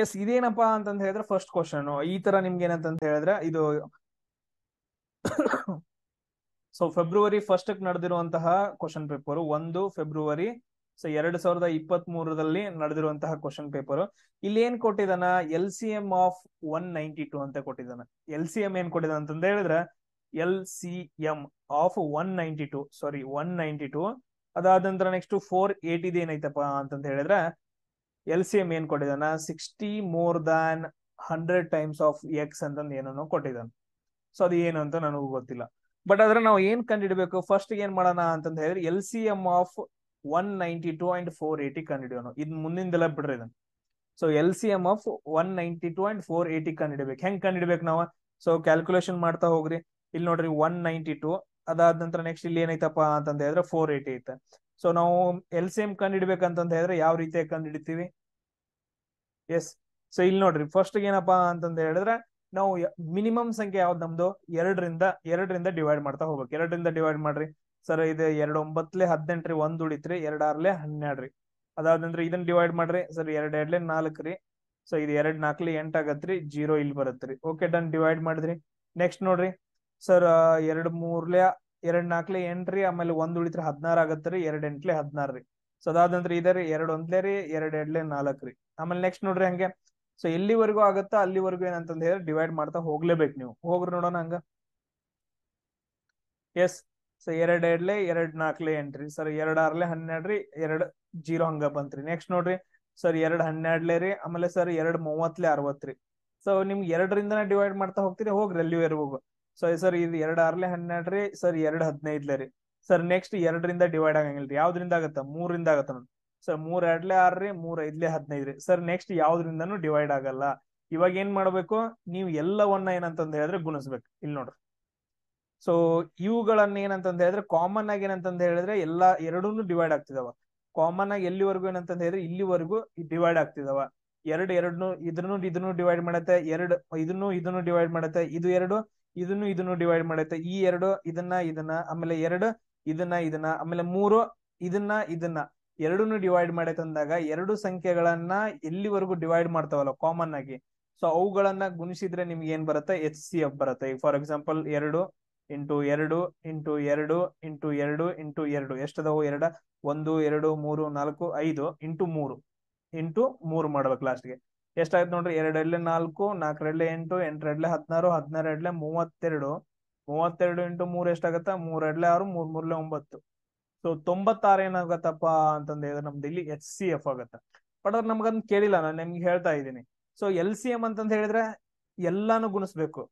S ಇದೇನಪ್ಪಾ ಅಂತ ಹೇಳಿದ್ರೆ first question ಈ ತರ ನಿಮ್ಗೆ ಏನಂತ ಹೇಳಿದ್ರೆ ಇದು ಸೊ ಫೆಬ್ರವರಿ ಫಸ್ಟ್ ನಡೆದಿರುವಂತಹ ಕ್ವಶನ್ ಪೇಪರ್ ಒಂದು ಫೆಬ್ರವರಿ ಸೊ ಎರಡ್ ಸಾವಿರದ ಇಪ್ಪತ್ತ್ ಮೂರರಲ್ಲಿ ನಡೆದಿರುವಂತಹ ಕ್ವಶನ್ ಪೇಪರ್ ಇಲ್ಲಿ ಏನ್ ಕೊಟ್ಟಿದಾನ L C M of one ninety two ಅಂತ ಕೊಟ್ಟಿದ್ದಾನ ಎಲ್ ಸಿ ಎಂ ಏನ್ ಕೊಟ್ಟಿದಾನ ಅಂತಂದ ಹೇಳಿದ್ರೆ L C M of one ninety two sorry one ninety two ಅದಾದ ನಂತರ ನೆಕ್ಸ್ಟ್ ಫೋರ್ ಏಟ್ ಇದೆ ಏನೈತಪ್ಪ ಅಂತಂತ ಹೇಳಿದ್ರೆ ಎಲ್ ಸಿ ಎಂ ಏನ್ ಕೊಟ್ಟಿದಾನ sixty more than hundred times of X ಅಂತ ಏನೋ ಕೊಟ್ಟಿದ್ದಾನೆ ಸೊ ಅದು ಏನು ಅಂತ ನನಗೂ ಗೊತ್ತಿಲ್ಲ ಬಟ್ ಆದ್ರೆ ನಾವು ಏನ್ ಕಂಡಿಡಬೇಕು ಫಸ್ಟ್ ಏನ್ ಮಾಡೋಣ ಅಂತಂದ ಹೇಳಿದ್ರೆ L C M of one ninety two and four eighty ಹಿಡಿಯೋಣ ಇದ್ ಮುಂದಿಂದೆಲ್ಲ ಬಿಡ್ರಿ ಇದನ್ನ so L C M of one ninety two and four eighty ಕಂಡಿಡ್ಬೇಕು ಹೆಂಗ್ ಕಂಡಿಡ್ಬೇಕು ನಾವು ಸೊ ಕ್ಯಾಲ್ಕುಲೇಷನ್ ಮಾಡ್ತಾ ಹೋಗ್ರಿ ಇಲ್ಲಿ ನೋಡ್ರಿ ಒನ್ ನೈಂಟಿ ಟೂ ಅದಾದ ನಂತರ ನೆಕ್ಸ್ಟ್ ಇಲ್ಲಿ ಏನೈತಪ್ಪ ಅಂತ ಹೇಳಿದ್ರೆ ಫೋರ್ ಏಟಿ ಐತೆ ಸೊ ನಾವು ಎಲ್ಸಿಎಂ ಕಂಡು ಹಿಡ್ಬೇಕಂತಂತ ಹೇಳಿದ್ರೆ ಯಾವ ರೀತಿಯಾಗಿ ಕಂಡು ಹಿಡಿತೀವಿ ಎಸ್ ಸೊ ಇಲ್ಲಿ ನೋಡ್ರಿ ಫಸ್ಟ್ ಏನಪ್ಪಾ ಅಂತಂದ ಹೇಳಿದ್ರೆ ನಾವು ಮಿನಿಮಮ್ ಸಂಖ್ಯೆ ಯಾವ್ದು ನಮ್ದು ಎರಡರಿಂದ ಎರಡರಿಂದ ಡಿವೈಡ್ ಮಾಡ್ತಾ ಹೋಗ್ಬೇಕು ಎರಡರಿಂದ ಡಿವೈಡ್ ಮಾಡ್ರಿ ಸರ್ ಇದು ಎರಡು ಒಂಬತ್ಲೆ ಹದಿನೆಂಟ್ರಿ ಒಂದ್ ಉಳಿತ್ರಿ ಆರ್ಲೆ ಹನ್ನೆರಡ್ರಿ ಅದಾವ್ದಂದ್ರೆ ಇದನ್ನ ಡಿವೈಡ್ ಮಾಡ್ರಿ ಸರ್ ಎರಡ್ ಎರಡ್ಲೆ ನಾಲ್ಕ್ರಿ ಸೊ ಇದು ಎರಡ್ ನಾಲ್ಕಲಿ ಎಂಟ್ ಆಗತ್ರಿ ಜೀರೋ ಇಲ್ಲಿ ಬರತ್ರಿ ಓಕೆ ಡನ್ ಡಿವೈಡ್ ಮಾಡಿದ್ರಿ ನೆಕ್ಸ್ಟ್ ನೋಡ್ರಿ ಸರ್ ಎರಡ್ ಮೂರ್ಲೆ ಎರಡ್ ನಾಲ್ಕಲೆ ಎಂಟ್ರಿ ಆಮೇಲೆ ಒಂದ್ ಉಳಿತ್ರಿ ಹದಿನಾರು ಆಗತ್ತರಿ ಎರಡ್ ಎಂಟ್ಲೆ ಹದಿನಾರು ರೀ ಸೊ ಅದಾದಂತ್ರಿ ಇದರಿ ಎರಡ್ ಒಂದ್ಲೆ ರೀ ಎರಡ್ ಎರಡ್ಲೆ ನಾಲ್ಕ್ರಿ ರೀ ಆಮೇಲೆ ನೆಕ್ಸ್ಟ್ ನೋಡ್ರಿ ಹಂಗೆ ಸೊ ಎಲ್ಲಿವರೆಗೂ ಆಗತ್ತಾ ಅಲ್ಲಿವರೆಗೂ ಏನಂತಂದ್ ಹೇಳಿ ಡಿವೈಡ್ ಮಾಡ್ತಾ ಹೋಗ್ಲೇಬೇಕು ನೀವು ಹೋಗ್ರಿ ನೋಡೋಣ ಹಂಗ ಎಸ್ ಸೊ ಎರಡ್ ಎರಡ್ಲೆ ಎರಡ್ ನಾಲ್ಕಲೆ ಎಂಟ್ರಿ ಸರ್ ಎರಡ್ ಆರ್ಲೆ ಹನ್ನೆರಡ್ರಿ ಎರಡ್ ಜೀರೋ ಹಂಗ ಬಂತ್ರಿ ನೆಕ್ಸ್ಟ್ ನೋಡ್ರಿ ಸರ್ ಎರಡ್ ಹನ್ನೆರಡ್ಲೆ ರೀ ಆಮೇಲೆ ಸರ್ ಎರಡ್ ಮೂವತ್ಲೆ ರೀ ಸೊ ನಿಮ್ಗೆ ಎರಡರಿಂದನೇ ಡಿವೈಡ್ ಮಾಡ್ತಾ ಹೋಗ್ತೀರಿ ಹೋಗ್ರಿ ಅಲ್ಲಿವರೆಗೂ ಸೊ ಸರ್ ಇದು ಎರಡ್ ಆರ್ಲೆ ರೀ ಸರ್ ಎರಡ್ ಹದಿನೈದ್ಲೆ ರೀ ಸರ್ ನೆಕ್ಸ್ಟ್ ಎರಡರಿಂದ ಡಿವೈಡ್ ಆಗಂಗಿಲ್ಲ ರೀ ಯಾವ್ದ್ರಿಂದ ಆಗತ್ತ ಮೂರಿಂದ ಆಗತ್ತ ನೋಡಿ ಸರ್ ಮೂರ್ ಎರಡ್ಲೆ ಆರ್ರಿ ಮೂರ್ ಐದ್ಲೆ ರೀ ಸರ್ ನೆಕ್ಸ್ಟ್ ಯಾವ್ದ್ರಿಂದನು ಡಿವೈಡ್ ಆಗಲ್ಲ ಇವಾಗ ಏನ್ ಮಾಡ್ಬೇಕು ನೀವು ಎಲ್ಲವನ್ನ ಏನಂತಂದ ಹೇಳಿದ್ರೆ ಗುಣಿಸ್ಬೇಕು ಇಲ್ಲಿ ನೋಡ್ರಿ ಸೊ ಇವುಗಳನ್ನ ಏನಂತಂದ ಹೇಳಿದ್ರೆ ಕಾಮನ್ ಆಗಿ ಏನಂತಂದ ಹೇಳಿದ್ರೆ ಎಲ್ಲಾ ಎರಡೂನು ಡಿವೈಡ್ ಆಗ್ತಿದಾವ ಕಾಮನ್ ಆಗಿ ಎಲ್ಲಿವರೆಗೂ ಏನಂತಂದ ಹೇಳಿದ್ರೆ ಇಲ್ಲಿವರೆಗೂ ಡಿವೈಡ್ ಆಗ್ತಿದಾವ ಎರಡು ಎರಡ್ನು ಇದನ್ನು ಇದನ್ನು ಡಿವೈಡ್ ಮಾಡತ್ತೆ ಎರಡು ಇದನ್ನು ಇದನ್ನು ಡಿವೈಡ್ ಮಾಡತ್ತೆ ಇದು ಎರಡು ಇದನ್ನು ಇದನ್ನು ಡಿವೈಡ್ ಮಾಡೈತೆ ಈ ಎರಡು ಇದನ್ನ ಇದನ್ನ ಆಮೇಲೆ ಎರಡು ಇದನ್ನ ಇದನ್ನ ಆಮೇಲೆ ಮೂರು ಇದನ್ನ ಇದನ್ನ ಎರಡನ್ನು ಡಿವೈಡ್ ಮಾಡೈತೆ ಅಂದಾಗ ಎರಡು ಸಂಖ್ಯೆಗಳನ್ನ ಎಲ್ಲಿವರೆಗೂ ಡಿವೈಡ್ ಮಾಡ್ತಾವಲ್ಲ ಕಾಮನ್ ಆಗಿ ಸೊ ಅವುಗಳನ್ನ ಗುಣಿಸಿದ್ರೆ ನಿಮ್ಗೆ ಏನ್ ಬರುತ್ತೆ ಎಚ್ ಸಿ ಎಫ್ ಬರುತ್ತೆ ಫಾರ್ ಎಕ್ಸಾಂಪಲ್ ಎರಡು ಇಂಟು ಎರಡು ಇಂಟು ಎರಡು ಇಂಟು ಎರಡು ಇಂಟು ಎರಡು ಎಷ್ಟದವು ಎರಡ ಒಂದು ಎರಡು ಮೂರು ನಾಲ್ಕು ಐದು ಇಂಟು ಮೂರು ಇಂಟು ಮೂರು ಮಾಡ್ಬೇಕು ಲಾಸ್ಟ್ಗೆ ಎಷ್ಟಾಯ್ತು ನೋಡ್ರಿ ಎರಡ್ಲೆ ನಾಲ್ಕು ನಾಲ್ಕರೆಡ್ಲೆ ಎಂಟು ಎಂಟರೆಡ್ಲೆ ಹದಿನಾರು ಹದಿನಾರು ಹದಿನಾರೆಡ್ಲೆ ಮೂವತ್ತೆರಡು ಮೂವತ್ತೆರಡು ಇಂಟು ಮೂರ್ ಎಷ್ಟಾಗತ್ತ ಮೂರೆಡ್ಲೆ ಆರು ಮೂರ್ ಮೂರ್ಲೆ ಒಂಬತ್ತು ಸೊ ತೊಂಬತ್ತಾರು ಏನಾಗತ್ತಪ್ಪ ಅಂತಂದ ನಮ್ದು ಇಲ್ಲಿ ಎಚ್ ಸಿ ಎಫ್ ಆಗತ್ತ ಬಟ್ ಅದ್ರ ನಮ್ಗಂದ್ ಕೇಳಿಲ್ಲ ನಾನು ನಿಮ್ಗೆ ಹೇಳ್ತಾ ಇದ್ದೀನಿ ಸೊ ಎಲ್ ಸಿ ಎಂ ಅಂತಂದ ಹೇಳಿದ್ರೆ ಎಲ್ಲಾನು ಗುಣಿಸ್ಬೇಕು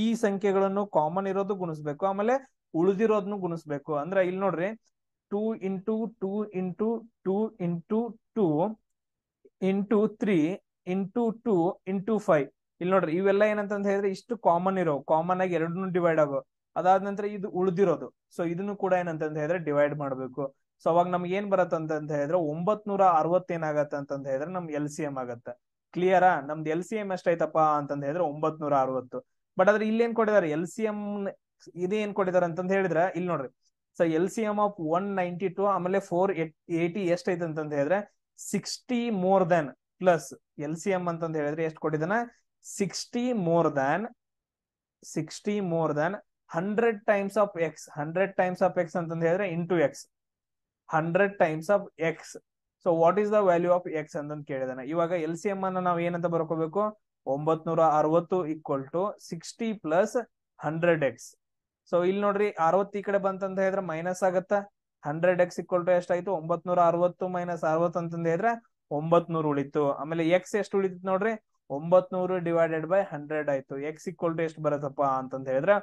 ಈ ಸಂಖ್ಯೆಗಳನ್ನು ಕಾಮನ್ ಇರೋದು ಗುಣಿಸ್ಬೇಕು ಆಮೇಲೆ ಉಳಿದಿರೋದ್ನು ಗುಣಿಸ್ಬೇಕು ಅಂದ್ರೆ ಇಲ್ಲಿ ನೋಡ್ರಿ two into two into two into two into three into two into five ಇಲ್ಲಿ ನೋಡ್ರಿ ಇವೆಲ್ಲ ಏನಂತ ಹೇಳಿದ್ರೆ ಇಷ್ಟು ಕಾಮನ್ ಇರೋ ಕಾಮನ್ ಆಗಿ ಎರಡನ್ನೂ ಡಿವೈಡ್ ಆಗೋ ಅದಾದ ನಂತರ ಇದು ಉಳಿದಿರೋದು ಸೊ ಇದನ್ನು ಕೂಡ ಏನಂತ ಹೇಳಿದ್ರೆ ಡಿವೈಡ್ ಮಾಡಬೇಕು ಸೊ ಅವಾಗ ನಮ್ಗೆ ಏನ್ ಅಂತ ಹೇಳಿದ್ರೆ ಒಂಬತ್ ನೂರ ಅರವತ್ತೇನಾಗತ್ತೆ ಅಂತ ಹೇಳಿದ್ರೆ ನಮ್ ಎಲ್ ಸಿ ಎಂ ಆಗತ್ತೆ ಕ್ಲಿಯರಾ ನಮ್ದು ಎಲ್ ಸಿ ಎಂ ಎಷ್ಟಾಯ್ತಪ್ಪ ಅಂತಂದ್ ಹೇಳಿದ್ರೆ ಒಂಬತ್ ನೂರ ಅರವತ್ತು ಬಟ್ ಆದ್ರೆ ಇಲ್ಲೇನ್ ಕೊಟ್ಟಿದ್ದಾರೆ ಎಲ್ ಸಿ ಎಂ ಇದೇನ್ ಕೊಟ್ಟಿದ್ದಾರೆ ಅಂತಂದ್ ಹೇಳಿದ್ರೆ ಇಲ್ಲಿ ನೋಡ್ರಿ so L C M of one ninety two ಆಮೇಲೆ ಫೋರ್ ಏಟಿ ಎಷ್ಟೈತೆ ಅಂತಂದ್ ಹೇಳಿದ್ರೆ sixty more than plus L C M ಅಂತಂದು ಹೇಳಿದ್ರೆ ಎಷ್ಟು ಕೊಟ್ಟಿದ್ದಾನೆ sixty more than sixty more than hundred times of X hundred times of X ಅಂತಂದು ಹೇಳಿದ್ರೆ into X hundred times of X so what is the value of X ಅಂತಂದು ಕೇಳಿದಾನೆ ಇವಾಗ L C M ಅನ್ನ ನಾವು ಏನಂತ ಬರ್ಕೋಬೇಕು ಒಂಬತ್ನೂರ ಅರವತ್ತು equal to sixty plus hundred X so ಇಲ್ಲಿ ನೋಡ್ರಿ ಅರವತ್ತು ಈ ಕಡೆ ಬಂತಂತ ಹೇಳಿದ್ರೆ ಮೈನಸ್ ಆಗತ್ತ ಹಂಡ್ರೆಡ್ ಎಕ್ಸ್ ಈಕ್ವಲ್ ಟು ಎಷ್ಟಾಯ್ತು ಒಂಬತ್ ಅರವತ್ತು ಮೈನಸ್ ಅರವತ್ತು ಅಂತಂದು ಹೇಳಿದ್ರೆ ಒಂಬತ್ ಉಳಿತು ಆಮೇಲೆ ಎಕ್ಸ್ ಎಷ್ಟು ಉಳಿತು ನೋಡ್ರಿ ಒಂಬತ್ ಡಿವೈಡೆಡ್ ಬೈ ಹಂಡ್ರೆಡ್ ಆಯ್ತು ಎಕ್ಸ್ ಇಕ್ವಲ್ ಟು ಎಷ್ಟು ಬರತ್ತಪ್ಪ ಅಂತಂದ ಹೇಳಿದ್ರೆ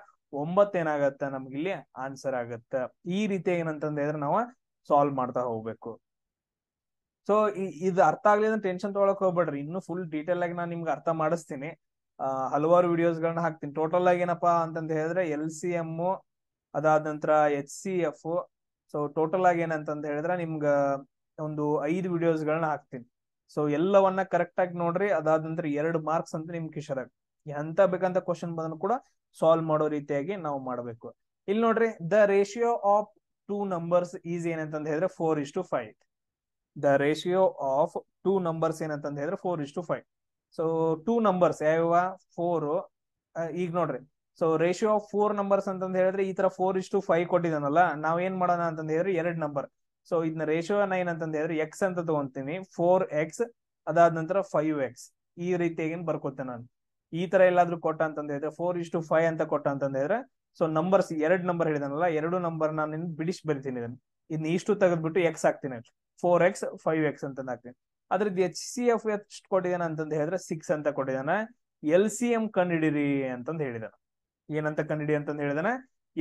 ಒಂಬತ್ ಏನಾಗತ್ತ ನಮ್ಗೆ ಇಲ್ಲಿ ಆನ್ಸರ್ ಆಗತ್ತ ಈ ರೀತಿ ಏನಂತಂದ ಹೇಳಿದ್ರೆ ನಾವು ಸಾಲ್ವ್ ಮಾಡ್ತಾ ಹೋಗ್ಬೇಕು ಸೊ ಇದು ಅರ್ಥ ಆಗ್ಲಿ ಅಂದ್ರೆ ಟೆನ್ಷನ್ ತೊಗೊಳಕ್ ಹೋಗ್ಬೇಡ್ರಿ ಇನ್ನು ಫುಲ್ ಡೀಟೇಲ್ ಆಗಿ ನಾನು ನಿಮ್ಗೆ ಅರ್ಥ ಮಾಡಿಸ್ತೀನಿ ಹಲವಾರು ವಿಡಿಯೋಸ್ ಗಳನ್ನ ಹಾಕ್ತೀನಿ ಟೋಟಲ್ ಆಗಿ ಏನಪ್ಪಾ ಅಂತಂದ ಹೇಳಿದ್ರೆ ಎಲ್ ಸಿ ಎಂ ಅದಾದ ನಂತರ H C F so total ಆಗಿ ಏನಂತಂದ ಹೇಳಿದ್ರೆ ನಿಮ್ಗ ಒಂದು ಐದು ವಿಡಿಯೋಸ್ಗಳನ್ನ ಹಾಕ್ತೀನಿ ಸೊ ಎಲ್ಲವನ್ನ ಕರೆಕ್ಟ್ ಆಗಿ ನೋಡ್ರಿ ಅದಾದ ನಂತರ ಎರಡು ಮಾರ್ಕ್ಸ್ ಅಂತ ನಿಮ್ ಕಿಶರ್ ಎಂತ ಬೇಕಂತ ಕ್ವಶನ್ ಬಂದ್ರು ಕೂಡ ಸಾಲ್ವ್ ಮಾಡೋ ರೀತಿಯಾಗಿ ನಾವು ಮಾಡಬೇಕು ಇಲ್ಲಿ ನೋಡ್ರಿ the ratio of two numbers is ಏನಂತ ಹೇಳಿದ್ರೆ four is to five the ratio of two numbers ಏನಂತ ಹೇಳಿದ್ರೆ four is to five so two numbers ಯಾವ ಫೋರ್ ಈಗ ನೋಡ್ರಿ so ratio of four numbers ಅಂತ ಹೇಳಿದ್ರೆ ಈ ತರ ಫೋರ್ ಇಸ್ ಟು ಫೈವ್ ಕೊಟ್ಟಿದ್ದಾನಲ್ಲ ನಾವ್ ಏನ್ ಮಾಡೋಣ ಅಂತಂದ್ರೆ ಹೇಳಿದ್ರೆ ಎರಡ್ ನಂಬರ್ ಸೊ ಇದನ್ನ ರೇಷೋ ನೈನ್ ಅಂತ ಹೇಳಿದ್ರೆ ಎಕ್ಸ್ ಅಂತ ತಗೊಂತೀನಿ ಫೋರ್ ಎಕ್ಸ್ ಅದಾದ ನಂತರ ಫೈವ್ ಎಕ್ಸ್ ಈ ರೀತಿಯಾಗಿ ಬರ್ಕೊತೇನೆ ನಾನು ಈ ತರ ಎಲ್ಲಾದ್ರೂ ಕೊಟ್ಟ ಅಂತ ಹೇಳಿದ್ರೆ ಫೋರ್ ಇಷ್ಟು ಫೈವ್ ಅಂತ ಕೊಟ್ಟ ಅಂತ ಹೇಳಿದ್ರೆ ಸೊ ನಂಬರ್ಸ್ ಎರಡು ನಂಬರ್ ಹೇಳಿದಾನಲ್ಲ ಎರಡು ನಂಬರ್ ನಾನು ಬಿಡಿಸಿ ಬರಿತೀನಿ ಇದನ್ನ ಇದನ್ನ ಇಷ್ಟು ತೆಗೆದ್ಬಿಟ್ಟು ಎಕ್ಸ್ ಹಾಕ್ತೀನಿ ಫೋರ್ ಎಕ್ಸ್ ಫೈವ್ ಎಕ್ಸ್ ಅಂತ ಹಾಕ್ತೀನಿ ಅದ್ರದ್ದು ಎಚ್ ಸಿ ಎಫ್ ಎಷ್ಟು ಕೊಟ್ಟಿದ್ದಾನೆ ಅಂತಂದ ಹೇಳಿದ್ರೆ ಸಿಕ್ಸ್ ಅಂತ ಕೊಟ್ಟಿದ್ದಾನೆ ಎಲ್ ಸಿ ಎಂ ಕಂಡಿಡೀರಿ ಅಂತಂದು ಹೇಳಿದಾನ ಏನಂತ ಕಂಡಿಡಿ ಅಂತಂದು ಹೇಳಿದಾನೆ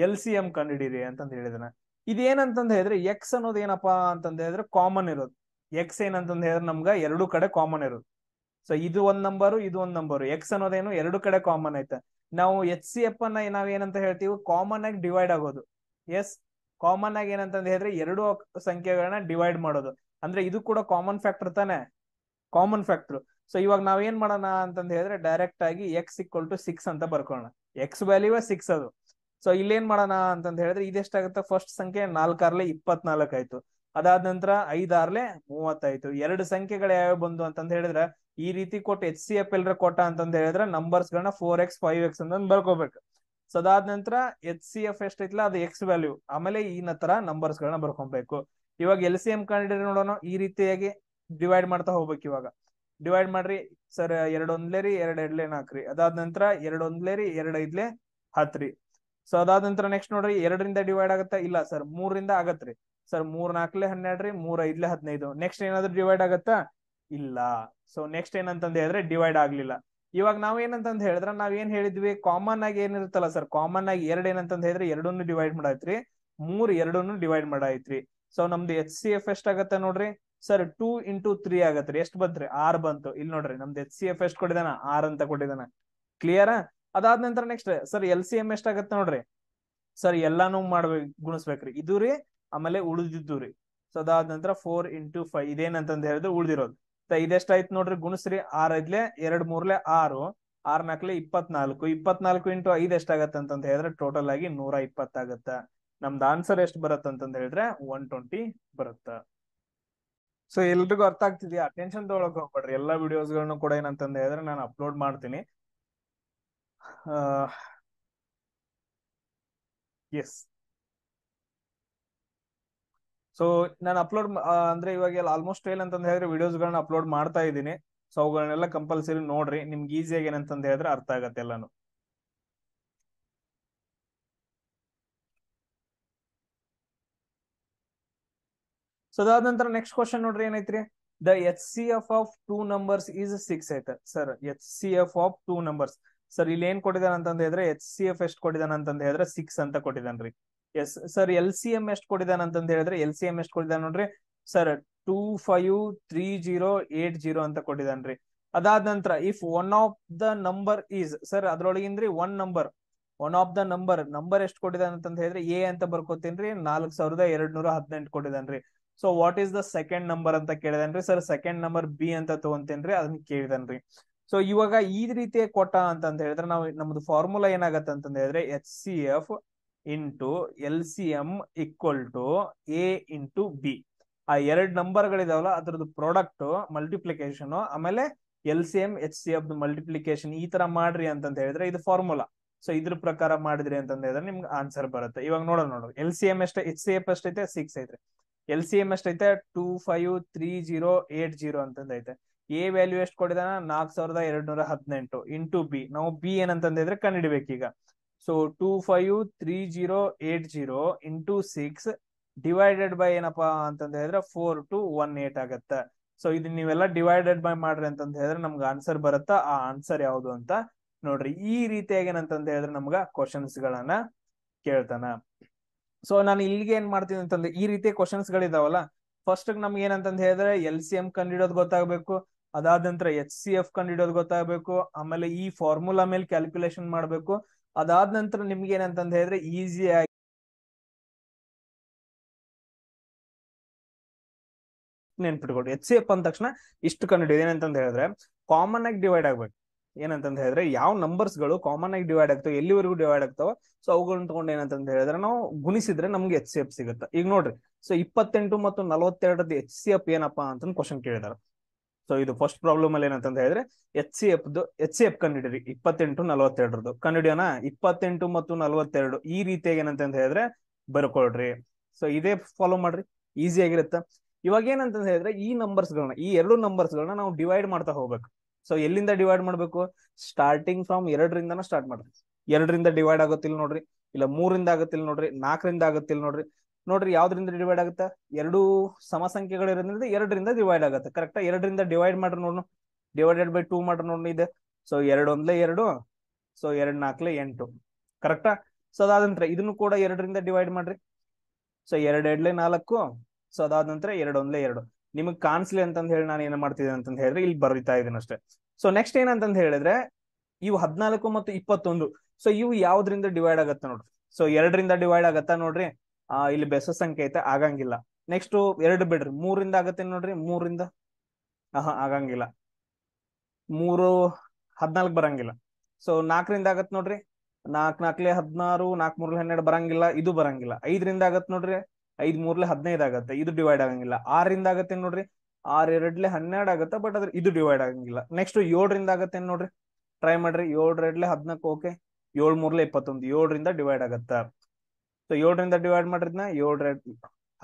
ಎಲ್ ಸಿ ಎಂ ಕಂಡಿಡೀರಿ ಅಂತಂದು ಹೇಳಿದಾನೆ ಇದೇನಂತಂದ ಹೇಳಿದ್ರೆ ಎಕ್ಸ್ ಅನ್ನೋದು ಏನಪ್ಪಾ ಅಂತಂದ ಹೇಳಿದ್ರೆ ಕಾಮನ್ ಇರೋದು ಎಕ್ಸ್ ಏನಂತಂದ ಹೇಳಿದ್ರೆ ನಮ್ಗೆ ಎರಡು ಕಡೆ ಕಾಮನ್ ಇರೋದು ಸೊ ಇದು ಒಂದ್ ನಂಬರ್ ಇದು ಒಂದ್ ನಂಬರ್ ಎಕ್ಸ್ ಅನ್ನೋದೇನು ಎರಡು ಕಡೆ ಕಾಮನ್ ಐತೆ ನಾವು ಎಚ್ ಸಿ ಎಫ್ ಅನ್ನ ನಾವ್ ಏನಂತ ಹೇಳ್ತೀವಿ ಕಾಮನ್ ಆಗಿ ಡಿವೈಡ್ ಆಗೋದು ಎಸ್ ಕಾಮನ್ ಆಗಿ ಏನಂತಂದ ಹೇಳಿದ್ರೆ ಎರಡು ಸಂಖ್ಯೆಗಳನ್ನ ಡಿವೈಡ್ ಮಾಡೋದು ಅಂದ್ರೆ ಇದು ಕೂಡ ಕಾಮನ್ ಫ್ಯಾಕ್ಟರ್ ತಾನೆ ಕಾಮನ್ ಫ್ಯಾಕ್ಟರ್ ಸೊ ಇವಾಗ ನಾವ್ ಏನ್ ಮಾಡೋಣ ಅಂತಂದ ಹೇಳಿದ್ರೆ ಡೈರೆಕ್ಟ್ ಆಗಿ ಎಕ್ಸ್ ಇಕ್ವಲ್ ಟು ಸಿಕ್ಸ್ ಅಂತ ಬರ್ಕೊಳ್ಳೋಣ ಎಕ್ಸ್ ವ್ಯಾಲ್ಯೂ ಸಿಕ್ಸ್ ಅದು ಸೊ ಇಲ್ಲೇನ್ ಮಾಡೋಣ ಅಂತ ಹೇಳಿದ್ರೆ ಇದೆಷ್ಟಾಗುತ್ತೆ ಫಸ್ಟ್ ಸಂಖ್ಯೆ ನಾಲ್ಕಾರ್ಲೆ ಇಪ್ಪತ್ನಾಲ್ಕು ಆಯ್ತು ಅದಾದ ನಂತರ ಐದಾರ್ಲೆ ಮೂವತ್ತಾಯ್ತು ಎರಡು ಸಂಖ್ಯೆಗಳು ಯಾವ ಬಂದು ಅಂತಂದ ಹೇಳಿದ್ರೆ ಈ ರೀತಿ ಕೊಟ್ಟು ಎಚ್ ಸಿ ಎಫ್ ಎಲ್ರ ಕೊಟ್ಟ ಅಂತಂದ ಹೇಳಿದ್ರೆ ನಂಬರ್ಸ್ ಗಳನ್ನ ಫೋರ್ ಎಕ್ಸ್ ಫೈವ್ ಎಕ್ಸ್ ಅಂತ ಬರ್ಕೋಬೇಕು ಸೊ ಅದಾದ ನಂತರ ಎಚ್ ಸಿ ಎಫ್ ಎಷ್ಟೈತಿಲ್ಲ ಅದು ಎಕ್ಸ್ ವ್ಯಾಲ್ಯೂ ಆಮೇಲೆ ಈ ನಂತರ ನಂಬರ್ಸ್ ಗಳನ್ನ ಬರ್ಕೊಬೇಕು ಇವಾಗ ಎಲ್ ಸಿ ಎಂ ಕಂಡಿಡ್ರಿ ನೋಡೋಣ ಈ ರೀತಿಯಾಗಿ ಡಿವೈಡ್ ಮಾಡ್ತಾ ಹೋಗ್ಬೇಕು ಇವಾಗ ಡಿವೈಡ್ ಮಾಡ್ರಿ ಸರ್ ಎರಡೊಂದ್ಲೇರಿ ಎರಡ್ ಎರಡ್ಲೆ ನಾಲ್ಕ್ರಿ ಅದಾದ ನಂತರ ಎರಡೊಂದ್ಲೇರಿ ಎರಡ್ ಐದ್ಲೆ ಹತ್ರಿ ಸೊ ಅದಾದ ನಂತರ ನೆಕ್ಸ್ಟ್ ನೋಡ್ರಿ ಎರಡರಿಂದ ಡಿವೈಡ್ ಆಗುತ್ತೆ ಇಲ್ಲ ಸರ್ ಮೂರರಿಂದ ಆಗತ್ರಿ ಸರ್ ಮೂರ್ ನಾಲ್ಕಲೆ ಹನ್ನೆರಡ್ರಿ ಮೂರ್ ಐದ್ಲೆ ಹದಿನೈದು ನೆಕ್ಸ್ಟ್ ಏನಾದ್ರು ಡಿವೈಡ್ ಆಗತ್ತಾ ಇಲ್ಲ ಸೊ ನೆಕ್ಸ್ಟ್ ಏನಂತಂದ ಹೇಳಿದ್ರೆ ಡಿವೈಡ್ ಆಗ್ಲಿಲ್ಲ ಇವಾಗ ನಾವ್ ಏನಂತಂದ್ ಹೇಳಿದ್ರ ನಾವ್ ಏನ್ ಹೇಳಿದ್ವಿ ಕಾಮನ್ ಆಗಿ ಏನಿರುತ್ತಲ್ಲ ಸರ್ ಕಾಮನ್ ಆಗಿ ಎರಡ್ ಏನಂತ ಹೇಳಿದ್ರೆ ಎರಡನ್ನು ಡಿವೈಡ್ ಮಾಡಾಯ್ತ್ರಿ ಮೂರ್ ಎರಡನ್ನು ಡಿವೈಡ್ ಮಾಡಾಯ್ತ್ರಿ ಸೊ ನಮ್ದು ಎಚ್ ಸಿ ಎಫ್ ಎಷ್ಟ್ ಆಗತ್ತೆ ನೋಡ್ರಿ ಸರ್ ಟೂ ಇಂಟು ತ್ರೀ ಆಗತ್ರಿ ಎಷ್ಟ್ ಬಂತ್ರಿ ಆರ್ ಬಂತು ಇಲ್ಲಿ ನೋಡ್ರಿ ನಮ್ದು ಎಚ್ ಸಿ ಎಫ್ ಎಷ್ಟ್ ಕೊಟ್ಟಿದಾನ ಆರ್ ಅಂತ ಕೊಟ್ಟಿದಾನ ಕ್ಲಿಯರ್ ಅದಾದ ನಂತರ next sir L C M ಎಷ್ಟಾಗತ್ತೆ ನೋಡ್ರಿ ಸರ್ ಎಲ್ಲಾನು ಮಾಡ್ಬೇಕು ಗುಣಿಸ್ಬೇಕ್ರಿ ಇದು ರೀ ಆಮೇಲೆ ಉಳಿದಿದ್ದು ರೀ ಸೊ ಅದಾದ ನಂತರ ಫೋರ್ ಇಂಟು ಫೈವ್ ಇದೇನಂತ ಹೇಳಿದ್ರೆ ಉಳಿದಿರೋದು ಇದೆಷ್ಟಾಯ್ತು ನೋಡ್ರಿ ಗುಣಸ್ರಿ ಆರ್ ಐದ್ಲೆ ಎರಡ್ ಮೂರ್ಲೆ ಆರು ಆರ್ ನಾಲ್ಕಲೆ ಇಪ್ಪತ್ನಾಲ್ಕು ಇಪ್ಪತ್ನಾಲ್ಕು ಇಂಟು ಐದ್ ಎಷ್ಟಾಗತ್ತ ಅಂತ ಹೇಳಿದ್ರೆ ಟೋಟಲ್ ಆಗಿ ನೂರ ಇಪ್ಪತ್ತಾಗತ್ತ ನಮ್ದು ಆನ್ಸರ್ ಎಷ್ಟು ಅಂತಂದ ಹೇಳಿದ್ರೆ ಒನ್ ಟ್ವೆಂಟಿ ಬರುತ್ತ ಸೊ ಎಲ್ರಿಗೂ ಅರ್ಥ ಆಗ್ತಿದ್ಯಾ ಟೆನ್ಷನ್ ತೊಗೊಳಕ್ ಹೋಗ್ಬೇಡ್ರಿ ಎಲ್ಲಾ ವಿಡಿಯೋಸ್ಗಳನ್ನು ಕೂಡ ಏನಂತ ಹೇಳಿದ್ರೆ ನಾನು ಅಪ್ಲೋಡ್ ಮಾಡ್ತೀನಿ ಎಸ್ ಸೊ ನಾನು ಅಪ್ಲೋಡ್ ಅಂದ್ರೆ ಇವಾಗ ಎಲ್ಲ ಆಲ್ಮೋಸ್ಟ್ ಏನ್ ಅಂತ ಹೇಳಿದ್ರೆ ವಿಡಿಯೋಸ್ಗಳನ್ನ ಅಪ್ಲೋಡ್ ಮಾಡ್ತಾ ಇದ್ದೀನಿ ಸೊ ಅವುಗಳನ್ನೆಲ್ಲ ಕಂಪಲ್ಸರಿ ನೋಡ್ರಿ ನಿಮ್ಗೆ ಈಸಿಯಾಗಿ ಏನಂತ ಹೇಳಿದ್ರೆ ಅರ್ಥ ಆಗತ್ತೆ ಎಲ್ಲಾನು ಸೊ ಅದಾದ ನಂತರ ನೆಕ್ಸ್ಟ್ ಕ್ವಶನ್ ನೋಡ್ರಿ ಏನೈತ್ರಿ the H C F of two numbers is six ಐತೆ sir H C F of two numbers sir ಇಲ್ಲಿ ಏನ್ ಕೊಟ್ಟಿದ್ದಾನೆ ಅಂತಂದ ಹೇಳಿದ್ರೆ ಎಚ್ ಸಿ ಎಫ್ ಎಷ್ಟು ಕೊಟ್ಟಿದ್ದಾನೆ ಅಂತಂದ ಹೇಳಿದ್ರೆ ಸಿಕ್ಸ್ ಅಂತ ಕೊಟ್ಟಿದ್ದಾನ್ರಿ yes sir L C M ಎಷ್ಟು ಕೊಟ್ಟಿದ್ದಾನೆ ಅಂತಂದ ಹೇಳಿದ್ರೆ ಎಲ್ ಸಿ ಎಂ ಎಷ್ಟು ಕೊಟ್ಟಿದ್ದಾನೆ ನೋಡ್ರಿ sir two five three zero eight zero ಅಂತ ಕೊಟ್ಟಿದ್ದಾನ್ರಿ ಅದಾದ ನಂತರ if one of the number is sir ಅದ್ರೊಳಗಿಂದ್ರಿ one number one of the number number ಎಷ್ಟು ಕೊಟ್ಟಿದ್ದಾನೆ ಅಂತಂದ ಹೇಳಿದ್ರೆ ಎ ಅಂತ ರೀ ನಾಲ್ಕ್ ಸಾವಿರದ ಎರಡ್ ನೂರ ಹದಿನೆಂಟು ಕೊಟ್ಟಿದ್ದಾನ್ರಿ so what is the second number ಅಂತ ಕೇಳಿದನ್ರಿ ಸರ್ ಸೆಕೆಂಡ್ ನಂಬರ್ ಬಿ ಅಂತ ತಗೊಂತೇನ್ರಿ ಅದನ್ನ ಕೇಳಿದನ್ರಿ ಸೊ ಇವಾಗ ಈ ರೀತಿಯ ಕೊಟ್ಟ ಅಂತ ಹೇಳಿದ್ರೆ ನಾವು ನಮ್ದು ಫಾರ್ಮುಲಾ ಏನಾಗತ್ತೆ ಅಂತ ಹೇಳಿದ್ರೆ H C F into L C M equal to A into B ಆ ಎರಡ್ ನಂಬರ್ ಗಳಿದಾವಲ್ಲ ಅದ್ರದ್ದು ಪ್ರಾಡಕ್ಟ್ ಮಲ್ಟಿಪ್ಲಿಕೇಶನ್ ಆಮೇಲೆ L C M H C F multiplication ಈ ತರ ಮಾಡ್ರಿ ಅಂತ ಹೇಳಿದ್ರೆ ಇದು ಫಾರ್ಮುಲಾ ಸೊ ಇದ್ರ ಪ್ರಕಾರ ಮಾಡಿದ್ರಿ ಅಂತ ಹೇಳಿದ್ರೆ ನಿಮ್ಗೆ ಆನ್ಸರ್ ಬರುತ್ತೆ ಇವಾಗ ನೋಡೋಣ ನೋಡೋಣ ಎಲ್ ಸಿ ಎಂ ಎಷ್ಟ ಎಚ್ ಸಿ ಎಫ್ ಎಷ್ಟೈತೆ ಸಿಕ್ಸ್ ಐತ್ರಿ ಎಲ್ ಸಿ ಎಂ ಎಷ್ಟೈತೆ two five three zero eight zero ಅಂತಂದೈತೆ ಎ ವ್ಯಾಲ್ಯೂ ಎಷ್ಟು ಕೊಟ್ಟಿದಾನ ನಾಲ್ಕ್ ಸಾವಿರದ ಎರಡ್ ನೂರ ಹದಿನೆಂಟು ಇಂಟು ಬಿ ನಾವು ಬಿ ಏನಂತಂದ್ರೆ ಕಂಡಿಡ್ಬೇಕೀಗ so two five three zero eight zero into six divided by ಏನಪ್ಪಾ ಅಂತಂದ ಹೇಳಿದ್ರೆ ಫೋರ್ ಟು ಒನ್ ಏಟ್ ಆಗತ್ತೆ ಸೊ ಇದನ್ನ ನೀವೆಲ್ಲ ಡಿವೈಡೆಡ್ ಬೈ ಮಾಡ್ರಿ ಅಂತ ಹೇಳಿದ್ರೆ ನಮ್ಗೆ ಆನ್ಸರ್ ಬರುತ್ತಾ ಆ ಆನ್ಸರ್ ಯಾವುದು ಅಂತ ನೋಡ್ರಿ ಈ ರೀತಿಯಾಗಿ ಏನಂತ ಹೇಳಿದ್ರೆ ನಮ್ಗ ಕ್ವಶನ್ಸ್ ಗಳನ್ನ ಕೇಳ್ತಾನ ಸೊ ನಾನು ಇಲ್ಲಿಗೆ ಏನ್ ಮಾಡ್ತೀನಿ ಅಂತಂದ್ರೆ ಈ ರೀತಿ ಕ್ವಶನ್ಸ್ ಗಳಿದಾವಲ್ಲ ಫಸ್ಟ್ ನಮ್ಗೆ ಏನಂತ ಹೇಳಿದ್ರೆ ಎಲ್ ಸಿ ಎಂ ಕಂಡಿಡೋದು ಗೊತ್ತಾಗಬೇಕು ಅದಾದ ನಂತರ ಎಚ್ ಸಿ ಎಫ್ ಕಂಡು ಹಿಡಿಯೋದು ಗೊತ್ತಾಗಬೇಕು ಆಮೇಲೆ ಈ ಫಾರ್ಮುಲಾ ಮೇಲೆ ಕ್ಯಾಲ್ಕುಲೇಷನ್ ಮಾಡಬೇಕು ಅದಾದ ನಂತರ ನಿಮ್ಗೆ ಏನಂತಂದ ಹೇಳಿದ್ರೆ ಆಗಿ ನೆನ್ಪಿಟ್ಕೊಡಿ ಎಚ್ ಸಿ ಎಫ್ ಅಂದ ತಕ್ಷಣ ಇಷ್ಟು ಕಂಡು ಏನಂತಂದ ಹೇಳಿದ್ರೆ ಕಾಮನ್ ಆಗಿ ಡಿವೈಡ್ ಆಗ್ಬೇಕು ಏನಂತಂದ ಹೇಳಿದ್ರೆ ಯಾವ ನಂಬರ್ಸ್ ಗಳು ಕಾಮನ್ ಆಗಿ ಡಿವೈಡ್ ಆಗ್ತಾವೆ ಎಲ್ಲಿವರೆಗೂ ಡಿವೈಡ್ ಆಗ್ತಾವ ಸೊ ಅವುಗಳನ್ನ ತಗೊಂಡು ಏನಂತ ಹೇಳಿದ್ರೆ ನಾವು ಗುಣಿಸಿದ್ರೆ ನಮ್ಗೆ ಎಚ್ ಸಿ ಎಫ್ ಸಿಗುತ್ತೆ ಈಗ ನೋಡ್ರಿ ಸೊ ಇಪ್ಪತ್ತೆಂಟು ಮತ್ತು ನಲವತ್ತೆರಡದ ಎಚ್ ಸಿ ಎಫ್ ಏನಪ್ಪಾ ಅಂತ ಕ್ವಶನ್ ಕೇಳಿದಾರೆ ಸೊ ಇದು ಫಸ್ಟ್ ಪ್ರಾಬ್ಲಮ್ ಅಲ್ಲಿ ಏನಂತ ಹೇಳಿದ್ರೆ H C F H C F ಕಂಡಿಡಿರಿ ಇಪ್ಪತ್ತೆಂಟು ನಲವತ್ತೆರಡರದು ಕಂಡಿಡಿಯೋಣ ಇಪ್ಪತ್ತೆಂಟು ಮತ್ತು ನಲವತ್ತೆರಡು ಈ ರೀತಿಯಾಗಿ ಏನಂತ ಹೇಳಿದ್ರೆ ಬರ್ಕೊಳ್ರಿ ಸೊ ಇದೇ ಫಾಲೋ ಮಾಡ್ರಿ ಈಸಿ ಆಗಿರುತ್ತೆ ಇವಾಗ ಏನಂತ ಹೇಳಿದ್ರೆ ಈ ನಂಬರ್ಸ್ ಗಳನ್ನ ಈ ಎರಡು ನಂಬರ್ಸ್ ಗಳನ್ನ ನಾವು ಡಿವೈಡ್ ಮಾಡ್ತಾ ಹೋಗ್ಬೇಕು ಸೊ ಎಲ್ಲಿಂದ ಡಿವೈಡ್ ಮಾಡ್ಬೇಕು ಸ್ಟಾರ್ಟಿಂಗ್ ಫ್ರಮ್ ಎರಡರಿಂದನ ಸ್ಟಾರ್ಟ್ ಮಾಡ್ರಿ ಎರಡರಿಂದ ಡಿವೈಡ್ ಆಗುತ್ತಿಲ್ಲ ನೋಡ್ರಿ ಇಲ್ಲ ಮೂರಿಂದ ಆಗುತ್ತಿಲ್ಲ ನೋಡ್ರಿ ನಾಲ್ಕರಿಂದ ಆಗುತ್ತಿಲ್ಲ ನೋಡ್ರಿ ನೋಡ್ರಿ ಯಾವ್ದ್ರಿಂದ ಡಿವೈಡ್ ಆಗುತ್ತೆ ಎರಡು ಇರೋದ್ರಿಂದ ಎರಡರಿಂದ ಡಿವೈಡ್ ಆಗುತ್ತೆ ಕರೆಕ್ಟಾ ಎರಡರಿಂದ ಡಿವೈಡ್ ಮಾಡ್ರಿ ನೋಡ್ನು ಡಿವೈಡೆಡ್ ಬೈ ಟೂ ಮಾಡ್ರಿ ನೋಡಿ ಇದೆ ಸೊ ಎರಡು ಒಂದ್ಲೆ ಎರಡು ಸೊ ಎರಡ್ ನಾಲ್ಕಲೆ ಎಂಟು ಕರೆಕ್ಟಾ ಸೊ ಅದಾದ ನಂತರ ಇದನ್ನು ಕೂಡ ಎರಡರಿಂದ ಡಿವೈಡ್ ಮಾಡ್ರಿ ಸೊ ಎರಡ್ ಎರಡ್ಲೆ ನಾಲ್ಕು ಸೊ ಅದಾದ ನಂತರ ಎರಡು ಒಂದ್ಲೆ ಎರಡು ನಿಮಗ್ ಕಾಣಿಸ್ಲಿ ಅಂತಂದ ಹೇಳಿ ನಾನು ಏನ್ ಮಾಡ್ತಿದ್ದೆ ಅಂತ ಹೇಳಿದ್ರೆ ಇಲ್ಲಿ ಬರೀತಾ ಇದ್ದೀನಿ ಅಷ್ಟೇ ಸೊ ನೆಕ್ಸ್ಟ್ ಏನಂತ ಹೇಳಿದ್ರೆ ಇವು ಹದಿನಾಲ್ಕು ಮತ್ತು ಇಪ್ಪತ್ತೊಂದು ಸೊ ಇವು ಯಾವ್ದ್ರಿಂದ ಡಿವೈಡ್ ಆಗತ್ತ ನೋಡ್ರಿ ಸೊ ಎರಡರಿಂದ ಡಿವೈಡ್ ಆಗತ್ತ ನೋಡ್ರಿ ಇಲ್ಲಿ ಬೆಸ ಸಂಖ್ಯೆ ಐತೆ ಆಗಂಗಿಲ್ಲ ನೆಕ್ಸ್ಟ್ ಎರಡು ಬಿಡ್ರಿ ಮೂರಿಂದ ಆಗತ್ತೆ ನೋಡ್ರಿ ಮೂರಿಂದ ಆಹಾ ಆಗಂಗಿಲ್ಲ ಮೂರು ಹದ್ನಾಲ್ಕು ಬರಂಗಿಲ್ಲ ಸೊ ನಾಲ್ಕರಿಂದ ಆಗತ್ ನೋಡ್ರಿ ನಾಲ್ಕು ನಾಲ್ಕಲೆ ಹದಿನಾರು ನಾಲ್ಕು ಮೂರ್ಲೆ ಹನ್ನೆರಡು ಬರಂಗಿಲ್ಲ ಇದು ಬರಂಗಿಲ್ಲ ಐದರಿಂದ ಆಗತ್ ನೋಡ್ರಿ ಐದ್ ಮೂರ್ಲೆ ಹದಿನೈದು ಆಗತ್ತೆ ಇದು ಡಿವೈಡ್ ಆಗಂಗಿಲ್ಲ ಆರರಿಂದ ಆಗತ್ತೆ ನೋಡ್ರಿ ಆರ್ ಎರಡ್ಲೆ ಹನ್ನೆರಡು ಆಗತ್ತೆ ಬಟ್ ಅದ್ರ ಇದು ಡಿವೈಡ್ ಆಗಂಗಿಲ್ಲ ನೆಕ್ಸ್ಟ್ ಏಳರಿಂದ ಆಗತ್ತೆ ನೋಡ್ರಿ ಟ್ರೈ ಮಾಡ್ರಿ ಏಳ್ ಎರಡ್ಲೆ ಹದಿನಾಲ್ಕು ಓಕೆ ಏಳ್ ಮೂರ್ಲೆ ಇಪ್ಪತ್ತೊಂದು ಏಳರಿಂದ ಡಿವೈಡ್ ಆಗತ್ತ ಸೊ ಏಳರಿಂದ ಡಿವೈಡ್ ಮಾಡ್ರಿ ಏಳರ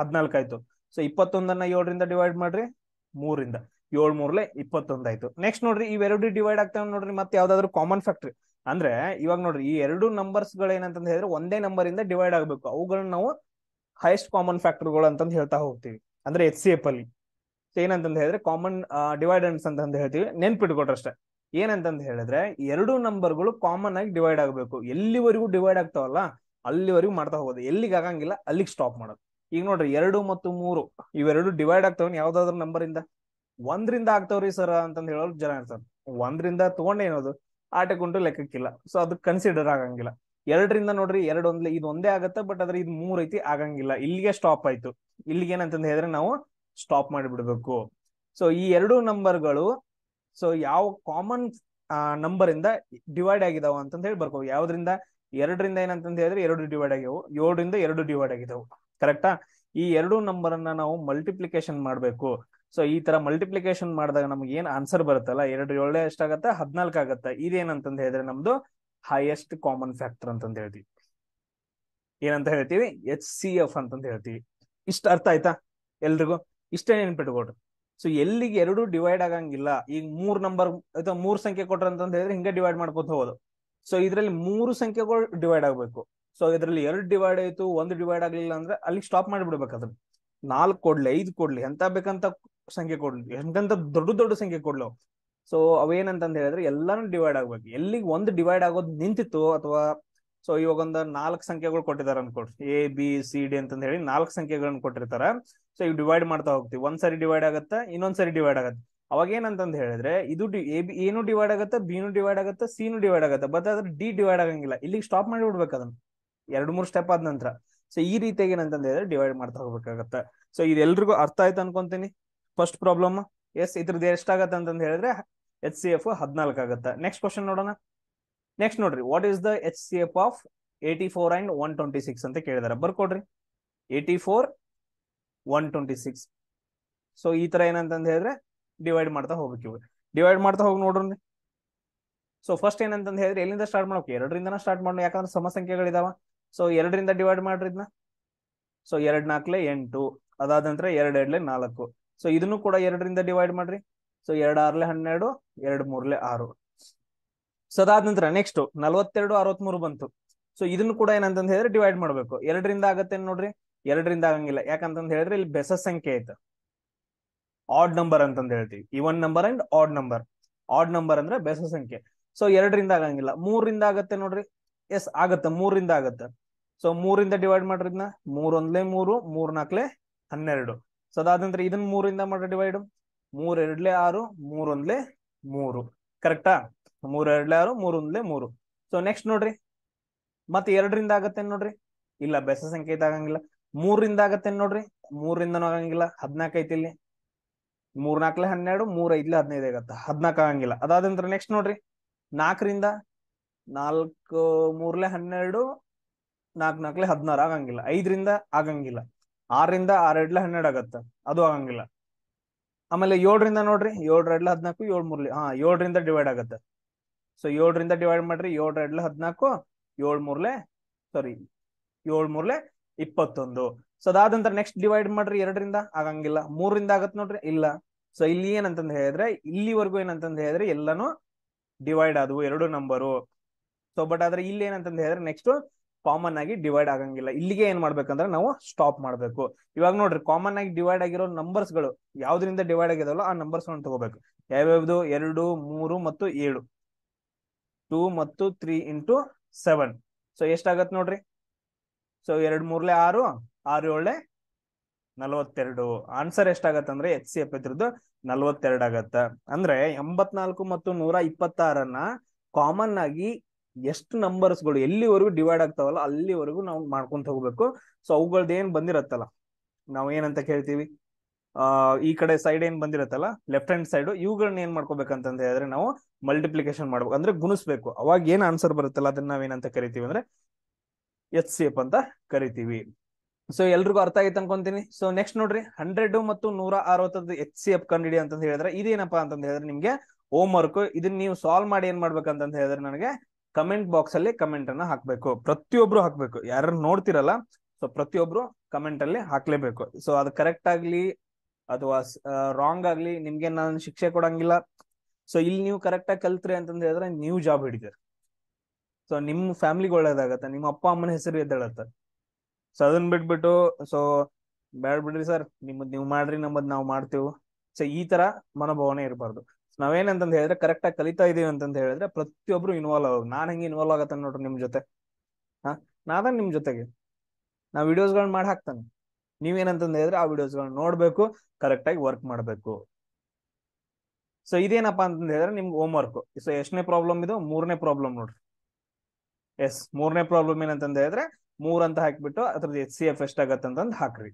ಹದಿನಾಲ್ಕು ಆಯ್ತು ಸೊ ಇಪ್ಪತ್ತೊಂದನ್ನ ಏಳರಿಂದ ಡಿವೈಡ್ ಮಾಡ್ರಿ ಮೂರಿಂದ ಏಳ್ ಮೂರ್ಲೆ ಇಪ್ಪತ್ತೊಂದ್ ಆಯ್ತು ನೆಕ್ಸ್ಟ್ ನೋಡ್ರಿ ಇವೆರಡು ಡಿವೈಡ್ ಆಗ್ತಾವ ನೋಡ್ರಿ ಮತ್ತೆ ಯಾವ್ದಾದ್ರು ಕಾಮನ್ ಫ್ಯಾಕ್ಟ್ರಿ ಅಂದ್ರೆ ಇವಾಗ ನೋಡ್ರಿ ಈ ಎರಡು ನಂಬರ್ಸ್ ಗಳು ಏನಂತಂದ್ ಹೇಳಿದ್ರೆ ಒಂದೇ ನಂಬರ್ ಇಂದ ಡಿವೈಡ್ ಆಗ್ಬೇಕು ಅವುಗಳನ್ನ ನಾವು ಹೈಯೆಸ್ಟ್ ಕಾಮನ್ ಫ್ಯಾಕ್ಟರ್ಗಳು ಅಂತಂದ್ ಹೇಳ್ತಾ ಹೋಗ್ತೀವಿ ಅಂದ್ರೆ ಎಚ್ ಸಿ ಎಫ್ ಅಲ್ಲಿ ಏನಂತಂದ್ ಹೇಳಿದ್ರೆ ಕಾಮನ್ ಡಿವೈಡೆಂಟ್ಸ್ ಅಂತ ಹೇಳ್ತೀವಿ ನೆನ್ಪಿಟ್ಕೊಟ್ರಷ್ಟೇ ಏನಂತಂದ್ ಹೇಳಿದ್ರೆ ಎರಡು ನಂಬರ್ ಗಳು ಕಾಮನ್ ಆಗಿ ಡಿವೈಡ್ ಆಗ್ಬೇಕು ಎಲ್ಲಿವರೆಗೂ ಡಿವೈಡ್ ಆಗ್ತಾವಲ್ಲ ಅಲ್ಲಿವರೆಗೂ ಮಾಡ್ತಾ ಹೋಗೋದು ಎಲ್ಲಿಗೆ ಆಗಂಗಿಲ್ಲ ಅಲ್ಲಿಗೆ ಸ್ಟಾಪ್ ಮಾಡೋದು ಈಗ ನೋಡ್ರಿ ಎರಡು ಮತ್ತು ಮೂರು ಇವೆರಡು ಡಿವೈಡ್ ಆಗ್ತಾವನ್ ಯಾವ್ದಾದ್ರು ನಂಬರ್ ಇಂದ ಒಂದ್ರಿಂದ ಆಗ್ತಾವ್ರಿ ಸರ್ ಅಂತ ಹೇಳೋರು ಜನ ಇರ್ತಾರೆ ಒಂದ್ರಿಂದ ತಗೊಂಡೇನೋದು ಕುಂಟು ಲೆಕ್ಕಕ್ಕಿಲ್ಲ ಸೊ ಅದು ಕನ್ಸಿಡರ್ ಆಗಂಗಿಲ್ಲ ಎರಡರಿಂದ ನೋಡ್ರಿ ಎರಡು ಒಂದ್ಲೆ ಇದು ಒಂದೇ ಆಗತ್ತೆ ಬಟ್ ಆದ್ರೆ ಇದು ಮೂರ್ ಐತಿ ಆಗಂಗಿಲ್ಲ ಇಲ್ಲಿಗೆ ಸ್ಟಾಪ್ ಆಯ್ತು ಇಲ್ಲಿಗೆ ಏನಂತ ಹೇಳಿದ್ರೆ ನಾವು ಸ್ಟಾಪ್ ಮಾಡಿಬಿಡ್ಬೇಕು ಸೊ ಈ ಎರಡು ನಂಬರ್ಗಳು ಸೊ ಯಾವ ಕಾಮನ್ ನಂಬರ್ ಇಂದ ಡಿವೈಡ್ ಆಗಿದಾವ ಅಂತ ಹೇಳಿ ಬರ್ಕೋ ಯಾವ್ದ್ರಿಂದ ಎರಡರಿಂದ ಏನಂತ ಹೇಳಿದ್ರೆ ಎರಡು ಡಿವೈಡ್ ಆಗ್ಯವು ಏಳರಿಂದ ಎರಡು ಡಿವೈಡ್ ಆಗಿದ್ದವು ಕರೆಕ್ಟಾ ಈ ಎರಡು ನಂಬರ್ ಅನ್ನ ನಾವು ಮಲ್ಟಿಪ್ಲಿಕೇಶನ್ ಮಾಡಬೇಕು ಸೊ ಈ ತರ ಮಲ್ಟಿಪ್ಲಿಕೇಶನ್ ಮಾಡಿದಾಗ ನಮ್ಗೆ ಏನ್ ಆನ್ಸರ್ ಬರುತ್ತಲ್ಲ ಎರಡು ಏಳೆ ಎಷ್ಟಾಗತ್ತೆ ಹದಿನಾಲ್ಕು ಆಗತ್ತೆ ಇದೇನಂತ ಹೇಳಿದ್ರೆ ನಮ್ದು ಹೈಯೆಸ್ಟ್ ಕಾಮನ್ ಫ್ಯಾಕ್ಟರ್ ಅಂತಂದ ಹೇಳ್ತೀವಿ ಏನಂತ ಹೇಳ್ತೀವಿ ಎಚ್ ಸಿ ಎಫ್ ಅಂತಂದ ಹೇಳ್ತೀವಿ ಇಷ್ಟ ಅರ್ಥ ಆಯ್ತಾ ಎಲ್ರಿಗೂ ಇಷ್ಟೇ ನೆನ್ಪಿಟ್ಕೊಡ್ರಿ ಸೊ ಎಲ್ಲಿಗೆ ಎರಡು ಡಿವೈಡ್ ಆಗಂಗಿಲ್ಲ ಈಗ ಮೂರ್ ನಂಬರ್ ಅಥವಾ ಮೂರ್ ಸಂಖ್ಯೆ ಕೊಟ್ರ ಅಂತಂದ ಹೇಳಿದ್ರೆ ಹಿಂಗೆ ಡಿವೈಡ್ ಮಾಡ್ಕೊತ ಹೋಗೋದು ಸೊ ಇದರಲ್ಲಿ ಮೂರು ಸಂಖ್ಯೆಗಳು ಡಿವೈಡ್ ಆಗಬೇಕು ಸೊ ಇದರಲ್ಲಿ ಎರಡು ಡಿವೈಡ್ ಆಯ್ತು ಒಂದು ಡಿವೈಡ್ ಆಗಲಿಲ್ಲ ಅಂದ್ರೆ ಅಲ್ಲಿ ಸ್ಟಾಪ್ ಮಾಡಿಬಿಡ್ಬೇಕು ಅದನ್ನ ನಾಲ್ಕು ಕೊಡ್ಲಿ ಐದು ಕೊಡ್ಲಿ ಎಂತ ಬೇಕಂತ ಸಂಖ್ಯೆ ಕೊಡ್ಲಿ ಎಂತ ದೊಡ್ಡ ದೊಡ್ಡ ಸಂಖ್ಯೆ ಕೊಡ್ಲು ಸೊ ಅವೇನಂತ ಹೇಳಿದ್ರೆ ಎಲ್ಲಾನು ಡಿವೈಡ್ ಆಗ್ಬೇಕು ಎಲ್ಲಿ ಒಂದು ಡಿವೈಡ್ ಆಗೋದು ನಿಂತಿತ್ತು ಅಥವಾ ಸೊ ಇವಾಗ ಒಂದು ನಾಲ್ಕು ಸಂಖ್ಯೆಗಳು ಕೊಟ್ಟಿದ್ದಾರೆ ಅನ್ಕೊಡ್ರಿ ಎ ಬಿ ಸಿ ಡಿ ಅಂತ ಹೇಳಿ ನಾಲ್ಕು ಸಂಖ್ಯೆಗಳನ್ನ ಕೊಟ್ಟಿರ್ತಾರ ಸೊ ಈಗ ಡಿವೈಡ್ ಮಾಡ್ತಾ ಹೋಗ್ತಿವಿ ಒಂದ್ಸರಿ ಡಿವೈಡ್ ಆಗುತ್ತೆ ಇನ್ನೊಂದ್ಸರಿ ಡಿವೈಡ್ ಆಗತ್ತೆ ಅವಾಗ ಏನಂತಂದ್ ಹೇಳಿದ್ರೆ ಇದು ಏನು ಡಿವೈಡ್ ಆಗತ್ತೆ ಬಿನು ಡಿವೈಡ್ ಆಗತ್ತೆ ಸಿನು ಡಿವೈಡ್ ಆಗತ್ತೆ ಬಟ್ ಅದ್ರ ಡಿ ಡಿವೈಡ್ ಆಗಂಗಿಲ್ಲ ಇಲ್ಲಿಗೆ ಸ್ಟಾಪ್ ಮಾಡಿ ಬಿಡ್ಬೇಕು ಅದನ್ನ ಎರಡ್ ಮೂರು ಸ್ಟೆಪ್ ಆದ ನಂತರ ಸೊ ಈ ರೀತಿಯಾಗಿ ಏನಂತಂದ್ ಹೇಳಿದ್ರೆ ಡಿವೈಡ್ ಮಾಡ್ತಾ ಹೋಗ್ಬೇಕಾಗತ್ತೆ ಸೊ ಇದೆಲ್ರಿಗೂ ಅರ್ಥ ಆಯ್ತು ಅನ್ಕೊಂತೀನಿ ಫಸ್ಟ್ ಪ್ರಾಬ್ಲಮ್ ಎಸ್ ಇದ್ರದ್ದು ಎಷ್ಟಾಗತ್ತ ಅಂತಂದ್ ಹೇಳಿದ್ರೆ ಎಚ್ ಸಿ ಎಫ್ ಹದಿನಾಲ್ಕು ಆಗುತ್ತೆ ನೆಕ್ಸ್ಟ್ ಕ್ವಶನ್ ನೋಡೋಣ ನೆಕ್ಸ್ಟ್ ನೋಡ್ರಿ what is the H C F of eighty four and one twenty six ಅಂತ ಕೇಳಿದಾರೆ ಬರ್ಕೊಡ್ರಿ eighty four one twenty six so ಈ ತರ ಏನಂತಂದ್ ಹೇಳಿದ್ರೆ ಡಿವೈಡ್ ಮಾಡ್ತಾ ಹೋಗ್ಬೇಕು ಡಿವೈಡ್ ಮಾಡ್ತಾ ಹೋಗಿ ನೋಡ್ರಿ ಸೊ ಫಸ್ಟ್ ಏನಂತ ಹೇಳಿದ್ರೆ ಎಲ್ಲಿಂದ ಸ್ಟಾರ್ಟ್ ಮಾಡ್ಬೇಕು ಎರಡರಿಂದ ಸ್ಟಾರ್ಟ್ ಮಾಡೋಣ ಯಾಕಂದ್ರೆ ಸಮಸಂಖ್ಯೆಗಳಿದಾವ ಸೊ ಎರಡರಿಂದ ಡಿವೈಡ್ ಮಾಡ್ರಿ ಇದನ್ನ ಸೊ ಎರಡ್ ನಾಲ್ಕಲೆ ಎಂಟು ಅದಾದ ನಂತರ ಎರಡ್ ಎರಡ್ಲೆ ನಾಲ್ಕು ಸೊ ಇದನ್ನು ಕೂಡ ಎರಡರಿಂದ ಡಿವೈಡ್ ಮಾಡ್ರಿ ಸೊ ಎರಡ್ ಆರ್ಲೆ ಹನ್ನೆರಡು ಎರಡ್ ಮೂರ್ಲೆ ಆರು ಸೊ ಅದಾದ ನಂತರ ನೆಕ್ಸ್ಟ್ ನಲ್ವತ್ತೆರಡು ಮೂರು ಬಂತು ಸೊ ಇದನ್ನು ಕೂಡ ಏನಂತಂದ್ ಹೇಳಿದ್ರೆ ಡಿವೈಡ್ ಮಾಡ್ಬೇಕು ಎರಡರಿಂದ ಆಗತ್ತೆ ನೋಡ್ರಿ ಎರಡರಿಂದ ಆಗಂಗಿಲ್ಲ ಯಾಕಂತಂದ್ ಹೇಳಿದ್ರೆ ಇಲ್ಲಿ ಬೆಸ ಸಂಖ್ಯೆ ಆಯ್ತು ಆಡ್ ನಂಬರ್ ಅಂತಂದ ಹೇಳ್ತೀವಿ even number and odd number odd number ಅಂದ್ರೆ ಬೆಸ ಸಂಖ್ಯೆ ಸೊ ಎರಡರಿಂದ ಆಗಂಗಿಲ್ಲ ಮೂರರಿಂದ ಆಗತ್ತೆ ನೋಡ್ರಿ ಎಸ್ ಆಗತ್ತೆ ಮೂರರಿಂದ ಆಗತ್ತೆ ಸೊ ಮೂರಿಂದ ಡಿವೈಡ್ ಮಾಡ್ರಿ ಇದನ್ನ ಮೂರೊಂದ್ಲೆ ಮೂರು ಮೂರ್ ನಾಲ್ಕಲೆ ಹನ್ನೆರಡು ಸೊ ಅದಾದ ನಂತರ ಇದನ್ನ ಮೂರಿಂದ ಮಾಡ್ರಿ ಡಿವೈಡ್ ಮೂರ್ ಎರಡ್ಲೆ ಆರು ಒಂದ್ಲೆ ಮೂರು ಕರೆಕ್ಟಾ ಮೂರ್ ಎರಡ್ಲೆ ಆರು ಒಂದ್ಲೆ ಮೂರು ಸೊ ನೆಕ್ಸ್ಟ್ ನೋಡ್ರಿ ಮತ್ತೆ ಎರಡರಿಂದ ಆಗತ್ತೆ ನೋಡ್ರಿ ಇಲ್ಲ ಬೆಸ ಸಂಖ್ಯೆ ಆಗಂಗಿಲ್ಲ ಮೂರರಿಂದ ಆಗತ್ತೆ ನೋಡ್ರಿ ಮೂರಿಂದನೂ ಆಗಂಗಿಲ್ಲ ಹದಿನಾಲ್ಕು ಐತಿ ಇಲ್ಲಿ ಮೂರ್ನಾಕ್ಲೆ ಹನ್ನೆರಡು ಮೂರ್ ಐದ್ಲೆ ಹದಿನೈದು ಆಗತ್ತೆ ಹದ್ನಾಕ್ ಆಗಂಗಿಲ್ಲ ನಂತರ ನೆಕ್ಸ್ಟ್ ನೋಡ್ರಿ ನಾಲ್ಕರಿಂದ ನಾಲ್ಕು ಮೂರ್ಲೆ ಹನ್ನೆರಡು ನಾಲ್ಕು ನಾಲ್ಕಲೆ ಹದಿನಾರು ಆಗಂಗಿಲ್ಲ ಐದರಿಂದ ಆಗಂಗಿಲ್ಲ ಆರರಿಂದ ಆರೆಡ್ಲೆ ಹನ್ನೆರಡು ಆಗತ್ತೆ ಅದು ಆಗಂಗಿಲ್ಲ ಆಮೇಲೆ ಏಳರಿಂದ ನೋಡ್ರಿ ಏಳ್ ಎರಡ್ಲೆ ಹದಿನಾಲ್ಕು ಏಳ್ ಮೂರ್ಲಿ ಹಾ ಏಳರಿಂದ ಡಿವೈಡ್ ಆಗತ್ತೆ ಸೊ ಏಳರಿಂದ ಡಿವೈಡ್ ಮಾಡ್ರಿ ಏಳ್ ಎರಡ್ಲೆ ಹದಿನಾಲ್ಕು ಏಳ್ ಮೂರ್ಲೆ ಸಾರಿ ಏಳ್ ಮೂರ್ಲೆ ಇಪ್ಪತ್ತೊಂದು ಸೊ ಅದಾದಂತರ ನೆಕ್ಸ್ಟ್ ಡಿವೈಡ್ ಮಾಡ್ರಿ ಎರಡರಿಂದ ಆಗಂಗಿಲ್ಲ ಮೂರರಿಂದ ಆಗತ್ ನೋಡ್ರಿ ಇಲ್ಲ ಸೊ ಇಲ್ಲಿ ಏನಂತಂದ್ ಹೇಳಿದ್ರೆ ಇಲ್ಲಿವರೆಗೂ ಏನಂತಂದ್ ಹೇಳಿದ್ರೆ ಎಲ್ಲಾನು ಡಿವೈಡ್ ಆದವು ಎರಡು ನಂಬರು ಸೊ ಬಟ್ ಆದ್ರೆ ಇಲ್ಲಿ ಏನಂತಂದ್ ಹೇಳಿದ್ರೆ ನೆಕ್ಸ್ಟ್ ಕಾಮನ್ ಆಗಿ ಡಿವೈಡ್ ಆಗಂಗಿಲ್ಲ ಇಲ್ಲಿಗೆ ಏನ್ ಮಾಡ್ಬೇಕಂದ್ರೆ ನಾವು ಸ್ಟಾಪ್ ಮಾಡ್ಬೇಕು ಇವಾಗ ನೋಡ್ರಿ ಕಾಮನ್ ಆಗಿ ಡಿವೈಡ್ ಆಗಿರೋ ನಂಬರ್ಸ್ ಗಳು ಯಾವ್ದ್ರಿಂದ ಡಿವೈಡ್ ಆಗಿದಲ್ಲ ಆ ನಂಬರ್ಸ್ ಗಳನ್ನ ತಗೋಬೇಕು ಯಾವ್ಯಾವ್ದು ಎರಡು ಮೂರು ಮತ್ತು ಏಳು ಟೂ ಮತ್ತು ತ್ರೀ ಇಂಟು ಸೆವೆನ್ ಸೊ ಎಷ್ಟಾಗತ್ ನೋಡ್ರಿ ಸೊ ಎರಡ್ ಮೂರ್ಲೆ ಆರು ಆರು ಏಳೆ ನಲವತ್ತೆರಡು ಆನ್ಸರ್ ಎಷ್ಟಾಗತ್ತಂದ್ರೆ ಎಚ್ ಸಿ ಎಫ್ ಇದ್ರದ್ದು ನಲವತ್ತೆರಡು ಆಗತ್ತ ಅಂದ್ರೆ ಎಂಬತ್ನಾಲ್ಕು ಮತ್ತು ನೂರ ಇಪ್ಪತ್ತಾರನ್ನ ಕಾಮನ್ ಆಗಿ ಎಷ್ಟು ನಂಬರ್ಸ್ಗಳು ಎಲ್ಲಿವರೆಗೂ ಡಿವೈಡ್ ಆಗ್ತಾವಲ್ಲ ಅಲ್ಲಿವರೆಗೂ ನಾವು ಮಾಡ್ಕೊಂತ ಹೋಗ್ಬೇಕು ಸೊ ಅವುಗಳದ್ದು ಏನ್ ಬಂದಿರತ್ತಲ್ಲ ನಾವ್ ಏನಂತ ಕೇಳ್ತೀವಿ ಆ ಈ ಕಡೆ ಸೈಡ್ ಏನ್ ಬಂದಿರತ್ತಲ್ಲ ಲೆಫ್ಟ್ ಹ್ಯಾಂಡ್ ಸೈಡ್ ಇವುಗಳನ್ನ ಏನ್ ಮಾಡ್ಕೋಬೇಕಂತ ಹೇಳಿದ್ರೆ ನಾವು ಮಲ್ಟಿಪ್ಲಿಕೇಶನ್ ಮಾಡ್ಬೇಕು ಅಂದ್ರೆ ಗುಣಿಸ್ಬೇಕು ಅವಾಗ ಏನ್ ಆನ್ಸರ್ ಬರುತ್ತಲ್ಲ ಅದನ್ನ ನಾವೇನಂತ ಕರಿತೀವಿ ಅಂದ್ರೆ ಎಚ್ ಸಿ ಎಫ್ ಅಂತ ಕರಿತೀವಿ ಸೊ ಎಲ್ರಿಗೂ ಅರ್ಥ ಆಯ್ತು ಅನ್ಕೊಂತೀನಿ ಸೊ ನೆಕ್ಸ್ಟ್ ನೋಡ್ರಿ ಹಂಡ್ರೆಡ್ ಮತ್ತು ನೂರ ಅರವತ್ತದ್ದು ಎಚ್ ಸಿ ಎಫ್ ಕಂಡಿಡಿ ಅಂತ ಹೇಳಿದ್ರೆ ಇದೇನಪ್ಪಾ ಅಂತ ಹೇಳಿದ್ರೆ ನಿಮ್ಗೆ ಹೋಮ್ ವರ್ಕ್ ಇದನ್ನ ನೀವು ಸಾಲ್ವ್ ಮಾಡಿ ಏನ್ ಮಾಡ್ಬೇಕಂತ ಹೇಳಿದ್ರೆ ನನಗೆ ಕಮೆಂಟ್ ಬಾಕ್ಸ್ ಅಲ್ಲಿ ಕಮೆಂಟ್ ಅನ್ನ ಹಾಕ್ಬೇಕು ಪ್ರತಿಯೊಬ್ರು ಹಾಕ್ಬೇಕು ಯಾರು ನೋಡ್ತಿರಲ್ಲ ಸೊ ಪ್ರತಿಯೊಬ್ರು ಕಮೆಂಟ್ ಅಲ್ಲಿ ಹಾಕ್ಲೇಬೇಕು ಸೊ ಅದು ಕರೆಕ್ಟ್ ಆಗ್ಲಿ ಅಥವಾ ರಾಂಗ್ ಆಗ್ಲಿ ನಿಮ್ಗೆ ನಾನು ಶಿಕ್ಷೆ ಕೊಡಂಗಿಲ್ಲ ಸೊ ಇಲ್ಲಿ ನೀವು ಕರೆಕ್ಟ್ ಆಗಿ ಕಲ್ತ್ರಿ ಅಂತಂದ ಹೇಳಿದ್ರೆ ನೀವು ಜಾಬ್ ಹಿಡಿದಿರಿ ಸೊ ನಿಮ್ ಫ್ಯಾಮಿಲಿಗೆ ಒಳ್ಳೇದಾಗತ್ತೆ ನಿಮ್ಮ ಅಪ್ಪ ಅಮ್ಮನ ಹೆಸರು ಎದ್ದೇಳತ್ತೆ ಸೊ ಅದನ್ನ ಬಿಟ್ಬಿಟ್ಟು ಸೊ ಬೇಡ ಬಿಡ್ರಿ ಸರ್ ನಿಮ್ಮದ್ ನೀವು ಮಾಡ್ರಿ ನಮ್ಮದ್ ನಾವು ಮಾಡ್ತೀವಿ ಸೊ ಈ ತರ ಮನೋಭಾವನೆ ಇರಬಾರ್ದು ನಾವೇನಂತಂದ್ ಹೇಳಿದ್ರೆ ಕರೆಕ್ಟ್ ಆಗಿ ಕಲಿತಾ ಇದೀವಿ ಅಂತಂದ್ ಹೇಳಿದ್ರೆ ಪ್ರತಿಯೊಬ್ರು ಇನ್ವಾಲ್ವ್ ಆಗ ನಾನ್ ಹೆಂಗ್ ಇನ್ವಾಲ್ವ್ ಆಗತ್ತ ನೋಡ್ರಿ ನಿಮ್ ಜೊತೆ ಹಾ ನಾದ ನಿಮ್ ಜೊತೆಗೆ ವಿಡಿಯೋಸ್ ವಿಡಿಯೋಸ್ಗಳನ್ನ ಮಾಡಿ ಹಾಕ್ತಾನೆ ನೀವೇನಂತಂದ್ ಹೇಳಿದ್ರೆ ಆ ವಿಡಿಯೋಸ್ಗಳನ್ನ ನೋಡ್ಬೇಕು ಕರೆಕ್ಟ್ ಆಗಿ ವರ್ಕ್ ಮಾಡ್ಬೇಕು ಸೊ ಇದೇನಪ್ಪಾ ಅಂತಂದ್ ಹೇಳಿದ್ರೆ ನಿಮ್ಗೆ ಹೋಮ್ ವರ್ಕ್ ಸೊ ಎಷ್ಟನೇ ಪ್ರಾಬ್ಲಮ್ ಇದು ಮೂರನೇ ಪ್ರಾಬ್ಲಮ್ ನೋಡ್ರಿ ಎಸ್ ಮೂರನೇ ಪ್ರಾಬ್ಲಮ್ ಏನಂತಂದ್ ಹೇಳಿದ್ರೆ ಮೂರ್ ಅಂತ ಹಾಕ್ಬಿಟ್ಟು ಅದ್ರದ್ದು ಎಚ್ ಸಿ ಎಫ್ ಆಗತ್ತೆ ಅಂತ ಹಾಕ್ರಿ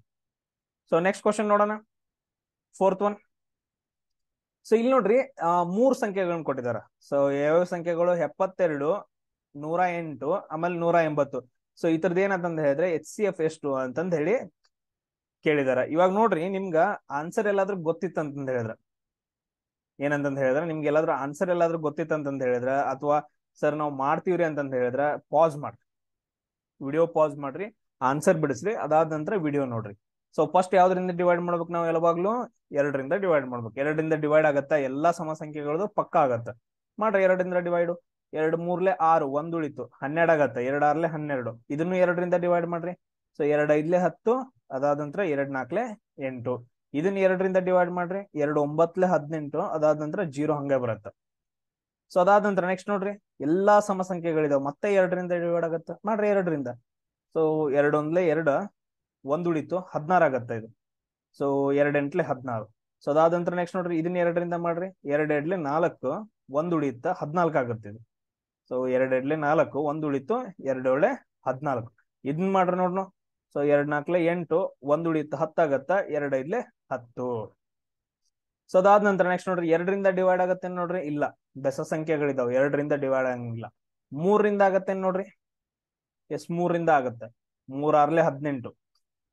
ಸೊ ನೆಕ್ಸ್ಟ್ ಕ್ವಶನ್ ನೋಡೋಣ ಫೋರ್ತ್ ಒನ್ ಸೊ ಇಲ್ಲಿ ನೋಡ್ರಿ ಮೂರ್ ಸಂಖ್ಯೆಗಳನ್ನ ಕೊಟ್ಟಿದಾರ ಸೊ ಯಾವ ಸಂಖ್ಯೆಗಳು ಎಪ್ಪತ್ತೆರಡು ನೂರ ಎಂಟು ಆಮೇಲೆ ನೂರ ಎಂಬತ್ತು ಸೊ ಈ ತರದ್ ಏನಂತ ಹೇಳಿದ್ರೆ ಎಚ್ ಸಿ ಎಫ್ ಎಷ್ಟು ಅಂತಂದ ಹೇಳಿ ಕೇಳಿದಾರ ಇವಾಗ ನೋಡ್ರಿ ನಿಮ್ಗ ಆನ್ಸರ್ ಎಲ್ಲಾದ್ರೂ ಗೊತ್ತಿತ್ತು ಅಂತಂದ ಹೇಳಿದ್ರ ಏನಂತ ಹೇಳಿದ್ರ ನಿಮ್ಗೆ ಎಲ್ಲಾದ್ರೂ ಆನ್ಸರ್ ಎಲ್ಲಾದ್ರೂ ಗೊತ್ತಿತ್ತು ಅಂತ ಹೇಳಿದ್ರ ಅಥವಾ ಸರ್ ನಾವು ಮಾಡ್ತೀವ್ರಿ ಅಂತಂದ ಹೇಳಿದ್ರ ಪಾಸ್ ಮಾಡ್ರಿ ವಿಡಿಯೋ ಪಾಸ್ ಮಾಡ್ರಿ ಆನ್ಸರ್ ಬಿಡಿಸ್ರಿ ಅದಾದ ನಂತರ ವಿಡಿಯೋ ನೋಡ್ರಿ ಸೊ ಫಸ್ಟ್ ಯಾವ್ದ್ರಿಂದ ಡಿವೈಡ್ ಮಾಡ್ಬೇಕು ನಾವು ಯಾವಾಗ್ಲೂ ಎರಡರಿಂದ ಡಿವೈಡ್ ಮಾಡ್ಬೇಕು ಎರಡರಿಂದ ಡಿವೈಡ್ ಆಗತ್ತ ಎಲ್ಲಾ ಸಮಸಂಖ್ಯೆಗಳದು ಪಕ್ಕ ಆಗತ್ತ ಮಾಡ್ರಿ ಎರಡರಿಂದ ಡಿವೈಡ್ ಎರಡ್ ಮೂರ್ಲೆ ಆರು ಒಂದ್ ಉಳಿತು ಹನ್ನೆರಡು ಆಗತ್ತೆ ಎರಡ್ ಆರ್ಲೆ ಹನ್ನೆರಡು ಇದನ್ನು ಎರಡರಿಂದ ಡಿವೈಡ್ ಮಾಡ್ರಿ ಸೊ ಎರಡ್ ಐದ್ಲೆ ಹತ್ತು ಅದಾದ ನಂತರ ಎರಡ್ ನಾಲ್ಕಲೆ ಎಂಟು ಇದನ್ನ ಎರಡರಿಂದ ಡಿವೈಡ್ ಮಾಡ್ರಿ ಎರಡು ಒಂಬತ್ಲೆ ಹದಿನೆಂಟು ಅದಾದ ನಂತರ ಜೀರೋ ಹಂಗೆ ಬರುತ್ತೆ ಸೊ ಅದಾದ ನಂತರ ನೆಕ್ಸ್ಟ್ ನೋಡ್ರಿ ಎಲ್ಲಾ ಸಮಸಂಖ್ಯೆಗಳಿದಾವೆ ಮತ್ತೆ ಎರಡರಿಂದ ಡಿವೈಡ್ ಆಗತ್ತ ಮಾಡ್ರಿ ಎರಡರಿಂದ ಸೊ ಎರಡೊಂದ್ಲೆ ಎರಡು ಒಂದ್ ಉಳಿತು ಹದಿನಾರು ಆಗತ್ತೆ ಇದು ಸೊ ಎರಡೆಂಟ್ಲೆ ಹದಿನಾರು ಸೊ ಅದಾದ ನಂತರ ನೆಕ್ಸ್ಟ್ ನೋಡ್ರಿ ಇದನ್ನ ಎರಡರಿಂದ ಮಾಡ್ರಿ ಎರಡೆಡ್ಲೆ ನಾಲ್ಕು ಒಂದ್ ಉಳಿತ ಹದಿನಾಲ್ಕು ಆಗತ್ತೆ ಇದು ಸೊ ಎರಡೆಡ್ಲೆ ನಾಲ್ಕು ಒಂದ್ ಉಳಿತು ಒಳ್ಳೆ ಹದಿನಾಲ್ಕು ಇದನ್ ಮಾಡ್ರಿ ನೋಡ್ನು ಸೊ ಎರಡ್ ನಾಲ್ಕಲೆ ಎಂಟು ಒಂದ್ ಉಳಿಯುತ್ತ ಹತ್ತಾಗತ್ತ ಇಡ್ಲೆ ಹತ್ತು ಸೊ ಅದಾದ ನಂತರ ನೆಕ್ಸ್ಟ್ ನೋಡ್ರಿ ಎರಡರಿಂದ ಡಿವೈಡ್ ಆಗತ್ತೆ ನೋಡ್ರಿ ಇಲ್ಲ ಬೆಸ ಸಂಖ್ಯೆಗಳಿದಾವೆ ಎರಡರಿಂದ ಡಿವೈಡ್ ಆಗಂಗಿಲ್ಲ ಮೂರರಿಂದ ಆಗತ್ತೆ ನೋಡ್ರಿ ಎಸ್ ಮೂರರಿಂದ ಆಗತ್ತೆ ಮೂರ್ ಆರ್ಲೆ ಹದಿನೆಂಟು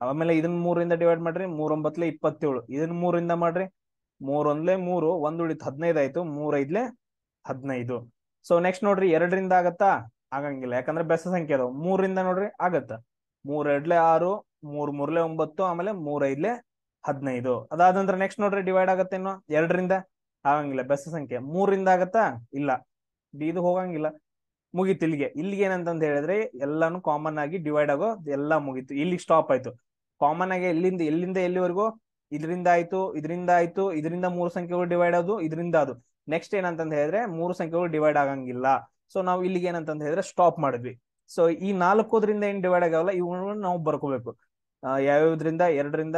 ಆಮೇಲೆ ಇದನ್ ಮೂರಿಂದ ಡಿವೈಡ್ ಮಾಡ್ರಿ ಮೂರೊಂಬತ್ಲೆ ಇಪ್ಪತ್ತೇಳು ಇದನ್ ಮೂರಿಂದ ಮಾಡ್ರಿ ಮೂರೊಂದ್ಲೆ ಮೂರು ಒಂದ್ ಉಳಿತು ಹದಿನೈದು ಆಯ್ತು ಮೂರೈದ್ಲೆ ಹದಿನೈದು ಸೊ ನೆಕ್ಸ್ಟ್ ನೋಡ್ರಿ ಎರಡರಿಂದ ಆಗತ್ತಾ ಆಗಂಗಿಲ್ಲ ಯಾಕಂದ್ರೆ ಬೆಸ ಸಂಖ್ಯೆ ಅದಾವ ಮೂರರಿಂದ ನೋಡ್ರಿ ಆಗತ್ತ ಮೂರ್ ಎರಡ್ಲೆ ಆರು ಮೂರ್ ಮೂರ್ಲೆ ಒಂಬತ್ತು ಆಮೇಲೆ ಮೂರೈದ್ಲೆ ಹದಿನೈದು ಅದಾದ ನಂತರ ನೆಕ್ಸ್ಟ್ ನೋಡ್ರಿ ಡಿವೈಡ್ ಆಗತ್ತೇನು ಎರಡರಿಂದ ಆಗಂಗಿಲ್ಲ ಬೆಸ ಸಂಖ್ಯೆ ಮೂರಿಂದ ಆಗತ್ತಾ ಇಲ್ಲ ಇದು ಹೋಗಂಗಿಲ್ಲ ಮುಗೀತು ಇಲ್ಲಿಗೆ ಇಲ್ಲಿಗೆ ಏನಂತಂದ್ ಹೇಳಿದ್ರೆ ಎಲ್ಲಾನು ಕಾಮನ್ ಆಗಿ ಡಿವೈಡ್ ಆಗೋ ಎಲ್ಲಾ ಮುಗೀತು ಇಲ್ಲಿಗೆ ಸ್ಟಾಪ್ ಆಯ್ತು ಕಾಮನ್ ಆಗಿ ಎಲ್ಲಿಂದ ಎಲ್ಲಿಂದ ಎಲ್ಲಿವರೆಗೂ ಇದರಿಂದ ಆಯ್ತು ಇದರಿಂದ ಆಯ್ತು ಇದರಿಂದ ಮೂರು ಸಂಖ್ಯೆಗಳು ಡಿವೈಡ್ ಆದು ಇದರಿಂದ ಅದು ನೆಕ್ಸ್ಟ್ ಏನಂತಂದ್ ಹೇಳಿದ್ರೆ ಮೂರು ಸಂಖ್ಯೆಗಳು ಡಿವೈಡ್ ಆಗಂಗಿಲ್ಲ ಸೊ ನಾವು ಇಲ್ಲಿಗೆ ಏನಂತಂದ್ ಹೇಳಿದ್ರೆ ಸ್ಟಾಪ್ ಮಾಡಿದ್ವಿ ಸೊ ಈ ನಾಲ್ಕೋದ್ರಿಂದ ಏನ್ ಡಿವೈಡ್ ಆಗಲ್ಲ ಇವುಗಳನ್ನ ನಾವು ಬರ್ಕೋಬೇಕು ಯಾವ್ಯಾವ್ದ್ರಿಂದ ಎರಡರಿಂದ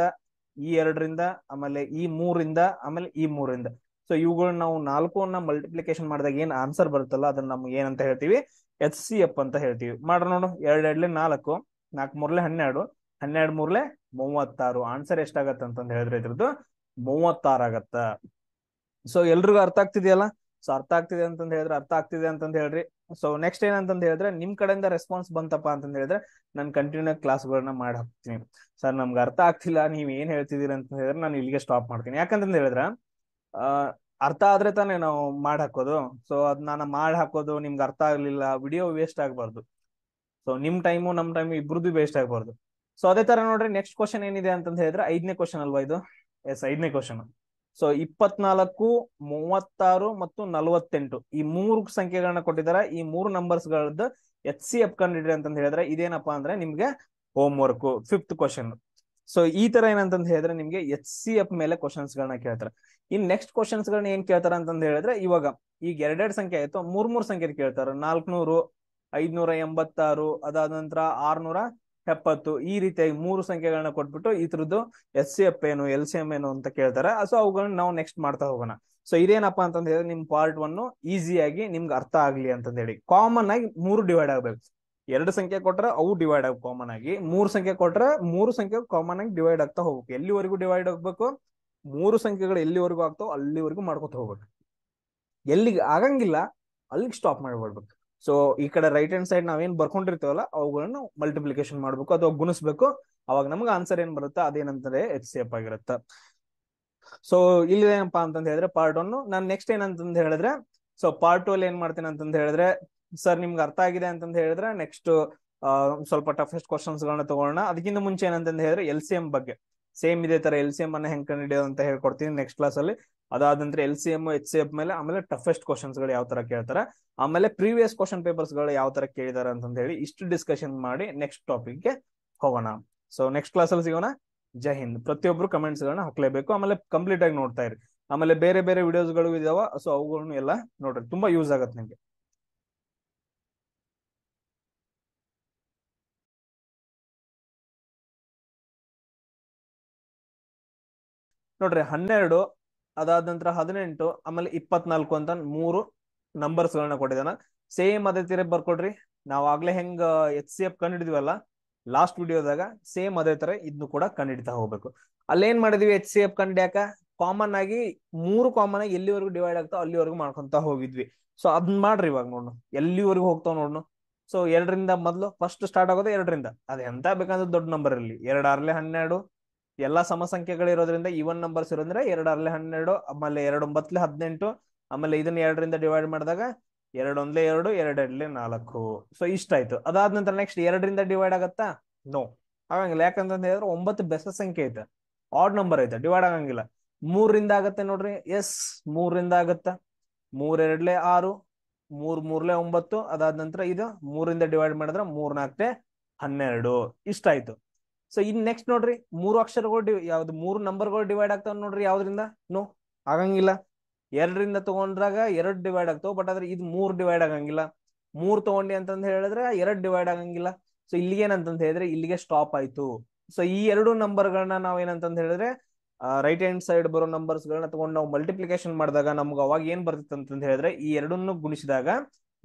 ಈ ಎರಡರಿಂದ ಆಮೇಲೆ ಈ ಮೂರಿಂದ ಆಮೇಲೆ ಈ ಮೂರಿಂದ ಸೊ ಇವುಗಳನ್ನ ನಾವು ನಾಲ್ಕನ್ನ ಮಲ್ಟಿಪ್ಲಿಕೇಶನ್ ಮಾಡಿದಾಗ ಏನ್ ಆನ್ಸರ್ ಬರುತ್ತಲ್ಲ ಅದನ್ನ ನಮ್ಗೆ ಏನಂತ ಹೇಳ್ತೀವಿ ಎಚ್ ಸಿ ಎಫ್ ಅಂತ ಹೇಳ್ತೀವಿ ಮಾಡ್ರ ನೋಡು ಎರಡ್ ಎರಡ್ಲೆ ನಾಲ್ಕು ನಾಲ್ಕು ಮೂರ್ಲೆ ಹನ್ನೆರಡು ಹನ್ನೆರಡು ಮೂರ್ಲೆ ಮೂವತ್ತಾರು ಆನ್ಸರ್ ಎಷ್ಟಾಗತ್ತೆ ಅಂತಂದು ಹೇಳಿದ್ರೆ ಇದ್ರದ್ದು ಮೂವತ್ತಾರು ಆಗತ್ತ ಸೊ ಎಲ್ರಿಗೂ ಅರ್ಥ ಆಗ್ತಿದೆಯಲ್ಲ ಸೊ ಅರ್ಥ ಆಗ್ತಿದೆ ಅಂತಂದ್ ಹೇಳಿದ್ರೆ ಅರ್ಥ ಆಗ್ತಿದೆ ಅಂತಂದ್ ಹೇಳ್ರಿ ಸೊ ನೆಕ್ಸ್ಟ್ ಏನಂತಂದ್ ಹೇಳಿದ್ರೆ ನಿಮ್ ಕಡೆಯಿಂದ ರೆಸ್ಪಾನ್ಸ್ ಬಂತಪ್ಪ ಅಂತ ಹೇಳಿದ್ರೆ ನಾನು ಕಂಟಿನ್ಯೂ ಕ್ಲಾಸ್ಗಳನ್ನ ಮಾಡಿ ಹಾಕ್ತೀನಿ ಸರ್ ನಮ್ಗೆ ಅರ್ಥ ಆಗ್ತಿಲ್ಲ ನೀವ್ ಏನ್ ಹೇಳ್ತಿದೀರ ಅಂತ ಹೇಳಿದ್ರೆ ನಾನು ಇಲ್ಲಿಗೆ ಸ್ಟಾಪ್ ಮಾಡ್ತೀನಿ ಯಾಕಂತಂದ್ ಹೇಳಿದ್ರೆ ಅರ್ಥ ಆದ್ರೆ ತಾನೇ ನಾವು ಮಾಡ್ ಹಾಕೋದು ಸೊ ಅದ್ ನಾನು ಮಾಡ್ ಹಾಕೋದು ನಿಮ್ಗೆ ಅರ್ಥ ಆಗ್ಲಿಲ್ಲ ವಿಡಿಯೋ ವೇಸ್ಟ್ ಆಗ್ಬಾರ್ದು ಸೊ ನಿಮ್ ಟೈಮು ನಮ್ ಟೈಮು ಇಬ್ರದ್ದು ವೇಸ್ಟ್ ಆಗ್ಬಾರ್ದು ಸೊ ಅದೇ ತರ ನೋಡ್ರಿ ನೆಕ್ಸ್ಟ್ ಕ್ವಶನ್ ಏನಿದೆ ಅಂತ ಹೇಳಿದ್ರೆ ಐದನೇ ಕ್ವಶನ್ ಅಲ್ವಾ ಇದು ಎಸ್ ಐದನೇ ಕ್ವಶನ್ ಸೊ ಇಪ್ಪತ್ನಾಲ್ಕು ಮೂವತ್ತಾರು ಮತ್ತು ನಲವತ್ತೆಂಟು ಈ ಮೂರು ಸಂಖ್ಯೆಗಳನ್ನ ಕೊಟ್ಟಿದ್ದಾರೆ ಈ ಮೂರು ನಂಬರ್ಸ್ ಗಳದ್ದು ಎಚ್ ಸಿ ಎಫ್ ಕಂಡಿಡ್ರಿ ಅಂತ ಹೇಳಿದ್ರೆ ಇದೇನಪ್ಪಾ ಅಂದ್ರೆ ನಿಮ್ಗೆ home work fifth question so ಈ ತರ ಏನಂತಂದ್ ಹೇಳಿದ್ರೆ ನಿಮ್ಗೆ ಎಚ್ ಸಿ ಎಫ್ ಮೇಲೆ ಕ್ವಶನ್ಸ್ ಗಳನ್ನ ಕೇಳ್ತಾರೆ ಇನ್ ನೆಕ್ಸ್ಟ್ ಕ್ವಶನ್ಸ್ ಗಳನ್ನ ಏನ್ ಕೇಳ್ತಾರ ಅಂತಂದ್ ಹೇಳಿದ್ರೆ ಇವಾಗ ಈಗ ಎರಡೆರಡು ಸಂಖ್ಯೆ ಆಯ್ತು ಮೂರ್ ಮೂರ್ ಸಂಖ್ಯೆ ಕೇಳ್ತಾರ ನಾಲ್ಕನೂರು ಐದ್ನೂರ ಎಂಬತ್ತಾರು ಅದಾದ ನಂತರ ಆರ್ನೂರ ಎಪ್ಪತ್ತು ಈ ರೀತಿಯಾಗಿ ಮೂರು ಸಂಖ್ಯೆಗಳನ್ನ ಕೊಟ್ಬಿಟ್ಟು ತರದ್ದು ಎಸ್ ಸಿ ಎಫ್ ಏನು ಎಲ್ ಸಿ ಎಂ ಏನು ಅಂತ ಕೇಳ್ತಾರೆ ಸೊ ಅವುಗಳನ್ನ ನಾವು ನೆಕ್ಸ್ಟ್ ಮಾಡ್ತಾ ಹೋಗೋಣ ಸೊ ಇದೇನಪ್ಪ ಅಂತಂದ್ರೆ ನಿಮ್ ಪಾರ್ಟ್ ಒನ್ ಈಸಿಯಾಗಿ ನಿಮ್ಗೆ ಅರ್ಥ ಆಗ್ಲಿ ಅಂತಂದೇಳಿ ಕಾಮನ್ ಆಗಿ ಮೂರು ಡಿವೈಡ್ ಆಗ್ಬೇಕು ಎರಡು ಸಂಖ್ಯೆ ಕೊಟ್ರೆ ಅವು ಡಿವೈಡ್ ಆಗ ಕಾಮನ್ ಆಗಿ ಮೂರು ಸಂಖ್ಯೆ ಕೊಟ್ರೆ ಮೂರು ಸಂಖ್ಯೆ ಕಾಮನ್ ಆಗಿ ಡಿವೈಡ್ ಆಗ್ತಾ ಹೋಗ್ಬೇಕು ಎಲ್ಲಿವರೆಗೂ ಡಿವೈಡ್ ಆಗ್ಬೇಕು ಮೂರು ಸಂಖ್ಯೆಗಳು ಎಲ್ಲಿವರೆಗೂ ಆಗ್ತಾವ ಅಲ್ಲಿವರೆಗೂ ಮಾಡ್ಕೊತ ಹೋಗ್ಬೇಕು ಎಲ್ಲಿಗೆ ಆಗಂಗಿಲ್ಲ ಅಲ್ಲಿಗೆ ಸ್ಟಾಪ್ ಮಾಡ್ಬಿಡ್ಬೇಕು ಸೊ ಈ ಕಡೆ ರೈಟ್ ಹ್ಯಾಂಡ್ ಸೈಡ್ ನಾವೇನ್ ಬರ್ಕೊಂಡಿರ್ತೇವಲ್ಲ ಅವುಗಳನ್ನು ಮಲ್ಟಿಪ್ಲಿಕೇಶನ್ ಮಾಡ್ಬೇಕು ಅಥವಾ ಗುಣಿಸ್ಬೇಕು ಅವಾಗ ನಮ್ಗೆ ಆನ್ಸರ್ ಏನ್ ಬರುತ್ತೆ ಅದೇನಂತಾರೆ ಎಚ್ ಸಿ ಎಫ್ ಆಗಿರುತ್ತೆ ಸೊ ಇಲ್ಲಿ ಏನಪ್ಪಾ ಅಂತಂದ ಹೇಳಿದ್ರೆ ಪಾರ್ಟ್ ಒನ್ ನಾನು ನೆಕ್ಸ್ಟ್ ಏನಂತಂದ್ ಹೇಳಿದ್ರೆ ಸೊ ಪಾರ್ಟ್ ಟು ಅಲ್ಲಿ ಏನ್ ಮಾಡ್ತೇನೆ ಅಂತ ಹೇಳಿದ್ರೆ ಸರ್ ನಿಮ್ಗೆ ಅರ್ಥ ಆಗಿದೆ ಅಂತ ಹೇಳಿದ್ರೆ ನೆಕ್ಸ್ಟ್ ಸ್ವಲ್ಪ ಟಫೆಸ್ಟ್ ಕ್ವಶನ್ಸ್ ಗಳನ್ನ ತಗೊಳ್ಳೋಣ ಅದಕ್ಕಿಂತ ಮುಂಚೆ ಏನಂತ ಹೇಳಿದ್ರೆ ಎಲ್ ಸಿ ಎಂ ಬಗ್ಗೆ ಸೇಮ್ ಇದೇ ತರ ಎಲ್ ಸಿ ಎಂ ಅನ್ನ ಹೆಂಗ್ ಕಂಡು ಅಂತ ಹೇಳ್ಕೊಡ್ತೀನಿ ನೆಕ್ಸ್ಟ್ ಕ್ಲಾಸ್ ಅಲ್ಲಿ ಅದಾದಂದ್ರೆ L C M H C F ಮೇಲೆ ಆಮೇಲೆ ಟಫೆಸ್ಟ್ ಕ್ವಶನ್ಸ್ ಗಳು ಯಾವ ತರ ಕೇಳ್ತಾರೆ ಆಮೇಲೆ ಪ್ರೀವಿಯಸ್ ಕ್ವಶನ್ ಪೇಪರ್ಸ್ ಗಳು ಯಾವ ತರ ಕೇಳಿದಾರೆ ಅಂತ ಹೇಳಿ ಇಷ್ಟು ಡಿಸ್ಕಷನ್ ಮಾಡಿ ನೆಕ್ಸ್ಟ್ ಟಾಪಿಕ್ ಗೆ ಹೋಗೋಣ ಸೊ ನೆಕ್ಸ್ಟ್ ಕ್ಲಾಸ್ ಅಲ್ಲಿ ಸಿಗೋಣ ಜೈ ಹಿಂದ್ ಪ್ರತಿಯೊಬ್ರು ಕಮೆಂಟ್ಸ್ ಗಳನ್ನ ಹಾಕ್ಲೇಬೇಕು ಆಮೇಲೆ ಕಂಪ್ಲೀಟ್ ಆಗಿ ನೋಡ್ತಾ ಇರಿ ಆಮೇಲೆ ಬೇರೆ ಬೇರೆ ವಿಡಿಯೋಸ್ ಗಳು ಇದಾವ ಸೊ ಅವುಗಳನ್ನು ಎಲ್ಲ ನೋಡ್ರಿ ತುಂಬಾ ಯೂಸ್ ಆಗತ್ತೆ ನಿಮ್ಗೆ ನೋಡ್ರಿ ಹನ್ನೆರಡು ಅದಾದ ನಂತರ ಹದಿನೆಂಟು ಆಮೇಲೆ ಇಪ್ಪತ್ನಾಲ್ಕು ಅಂತ ಮೂರು ನಂಬರ್ಸ್ ಗಳನ್ನ ಕೊಟ್ಟಿದ್ದಾನ ಸೇಮ್ ಅದೇ ತರ ಬರ್ಕೊಡ್ರಿ ನಾವ್ ಆಗ್ಲೇ ಹೆಂಗ್ ಎಚ್ ಸಿ ಎಫ್ ಕಂಡು ಲಾಸ್ಟ್ ವಿಡಿಯೋದಾಗ ಸೇಮ್ ಅದೇ ತರ ಇದ್ನು ಕೂಡ ಕಂಡು ಹೋಗ್ಬೇಕು ಹೋಗ್ಬೇಕು ಅಲ್ಲೇನ್ ಮಾಡಿದ್ವಿ ಎಚ್ ಸಿ ಎಫ್ ಕಂಡ್ಯಾಕ ಕಾಮನ್ ಆಗಿ ಮೂರು ಕಾಮನ್ ಆಗಿ ಎಲ್ಲಿವರೆಗೂ ಡಿವೈಡ್ ಆಗ್ತಾವ ಅಲ್ಲಿವರೆಗೂ ಮಾಡ್ಕೊಂತ ಹೋಗಿದ್ವಿ ಸೊ ಅದನ್ನ ಮಾಡ್ರಿ ಇವಾಗ ನೋಡ್ನು ಎಲ್ಲಿವರೆಗೂ ಹೋಗ್ತಾವ ನೋಡ್ನು ಸೊ ಎರಡರಿಂದ ಮೊದಲು ಫಸ್ಟ್ ಸ್ಟಾರ್ಟ್ ಆಗೋದು ಎರಡರಿಂದ ಅದೇ ಎಂತ ಬೇಕಂದ್ರೆ ದೊಡ್ಡ ನಂಬರ್ ಇರಲಿ ಆರ್ಲೆ ಹನ್ನೆರಡು ಎಲ್ಲಾ ಸಮಸಂಖ್ಯೆಗಳಿರೋದ್ರಿಂದ ಇವನ್ ನಂಬರ್ಸ್ ಇರೋದ್ರೆ ಎರಡರಲ್ಲಿ ಹನ್ನೆರಡು ಆಮೇಲೆ ಎರಡು ಒಂಬತ್ತಲೆ ಹದಿನೆಂಟು ಆಮೇಲೆ ಇದನ್ನ ಎರಡರಿಂದ ಡಿವೈಡ್ ಮಾಡಿದಾಗ ಎರಡೊಂದ್ಲೆ ಎರಡು ಎರಡೆರಡ್ಲೆ ನಾಲ್ಕು ಸೊ ಇಷ್ಟಾಯ್ತು ಅದಾದ ನಂತರ ನೆಕ್ಸ್ಟ್ ಎರಡರಿಂದ ಡಿವೈಡ್ ಆಗತ್ತಾ ನೋ ಆಗಂಗಿಲ್ಲ ಯಾಕಂತಂದ್ರೆ ಹೇಳಿದ್ರೆ ಒಂಬತ್ತು ಬೆಸ ಸಂಖ್ಯೆ ಐತೆ ಆರ್ಡ್ ನಂಬರ್ ಐತೆ ಡಿವೈಡ್ ಆಗಂಗಿಲ್ಲ ಮೂರರಿಂದ ಆಗತ್ತೆ ನೋಡ್ರಿ ಎಸ್ ಮೂರರಿಂದ ಮೂರ್ ಮೂರೆರಡ್ಲೆ ಆರು ಮೂರ್ ಮೂರ್ಲೆ ಒಂಬತ್ತು ಅದಾದ ನಂತರ ಇದು ಮೂರಿಂದ ಡಿವೈಡ್ ಮಾಡಿದ್ರೆ ಮೂರ್ನಾಕ್ತೆ ಹನ್ನೆರಡು ಇಷ್ಟಾಯ್ತು ಸೊ ಇನ್ ನೆಕ್ಸ್ಟ್ ನೋಡ್ರಿ ಮೂರು ಅಕ್ಷರಗಳು ಯಾವ್ದು ಮೂರು ನಂಬರ್ಗಳು ಡಿವೈಡ್ ಆಗ್ತಾವ ನೋಡ್ರಿ ಯಾವ್ದ್ರಿಂದ ನೋ ಆಗಂಗಿಲ್ಲ ಎರಡರಿಂದ ತಗೊಂಡ್ರಾಗ ಎರಡ್ ಡಿವೈಡ್ ಆಗ್ತಾವ ಬಟ್ ಆದ್ರೆ ಇದು ಮೂರ್ ಡಿವೈಡ್ ಆಗಂಗಿಲ್ಲ ಮೂರ್ ತಗೊಂಡಿ ಅಂತಂದ್ ಹೇಳಿದ್ರೆ ಎರಡ್ ಡಿವೈಡ್ ಆಗಂಗಿಲ್ಲ ಸೊ ಇಲ್ಲಿಗೆ ಏನಂತಂದ್ ಹೇಳಿದ್ರೆ ಇಲ್ಲಿಗೆ ಸ್ಟಾಪ್ ಆಯ್ತು ಸೊ ಈ ಎರಡು ನಂಬರ್ಗಳನ್ನ ನಾವ್ ಏನಂತಂದ್ ಹೇಳಿದ್ರೆ ರೈಟ್ ಹ್ಯಾಂಡ್ ಸೈಡ್ ಬರೋ ನಂಬರ್ಸ್ ಗಳನ್ನ ತಗೊಂಡು ನಾವು ಮಲ್ಟಿಪ್ಲಿಕೇಶನ್ ಮಾಡಿದಾಗ ನಮ್ಗೆ ಅವಾಗ ಏನ್ ಬರ್ತಿತ್ತು ಅಂತ ಹೇಳಿದ್ರೆ ಈ ಎರಡನ್ನು ಗುಣಿಸಿದಾಗ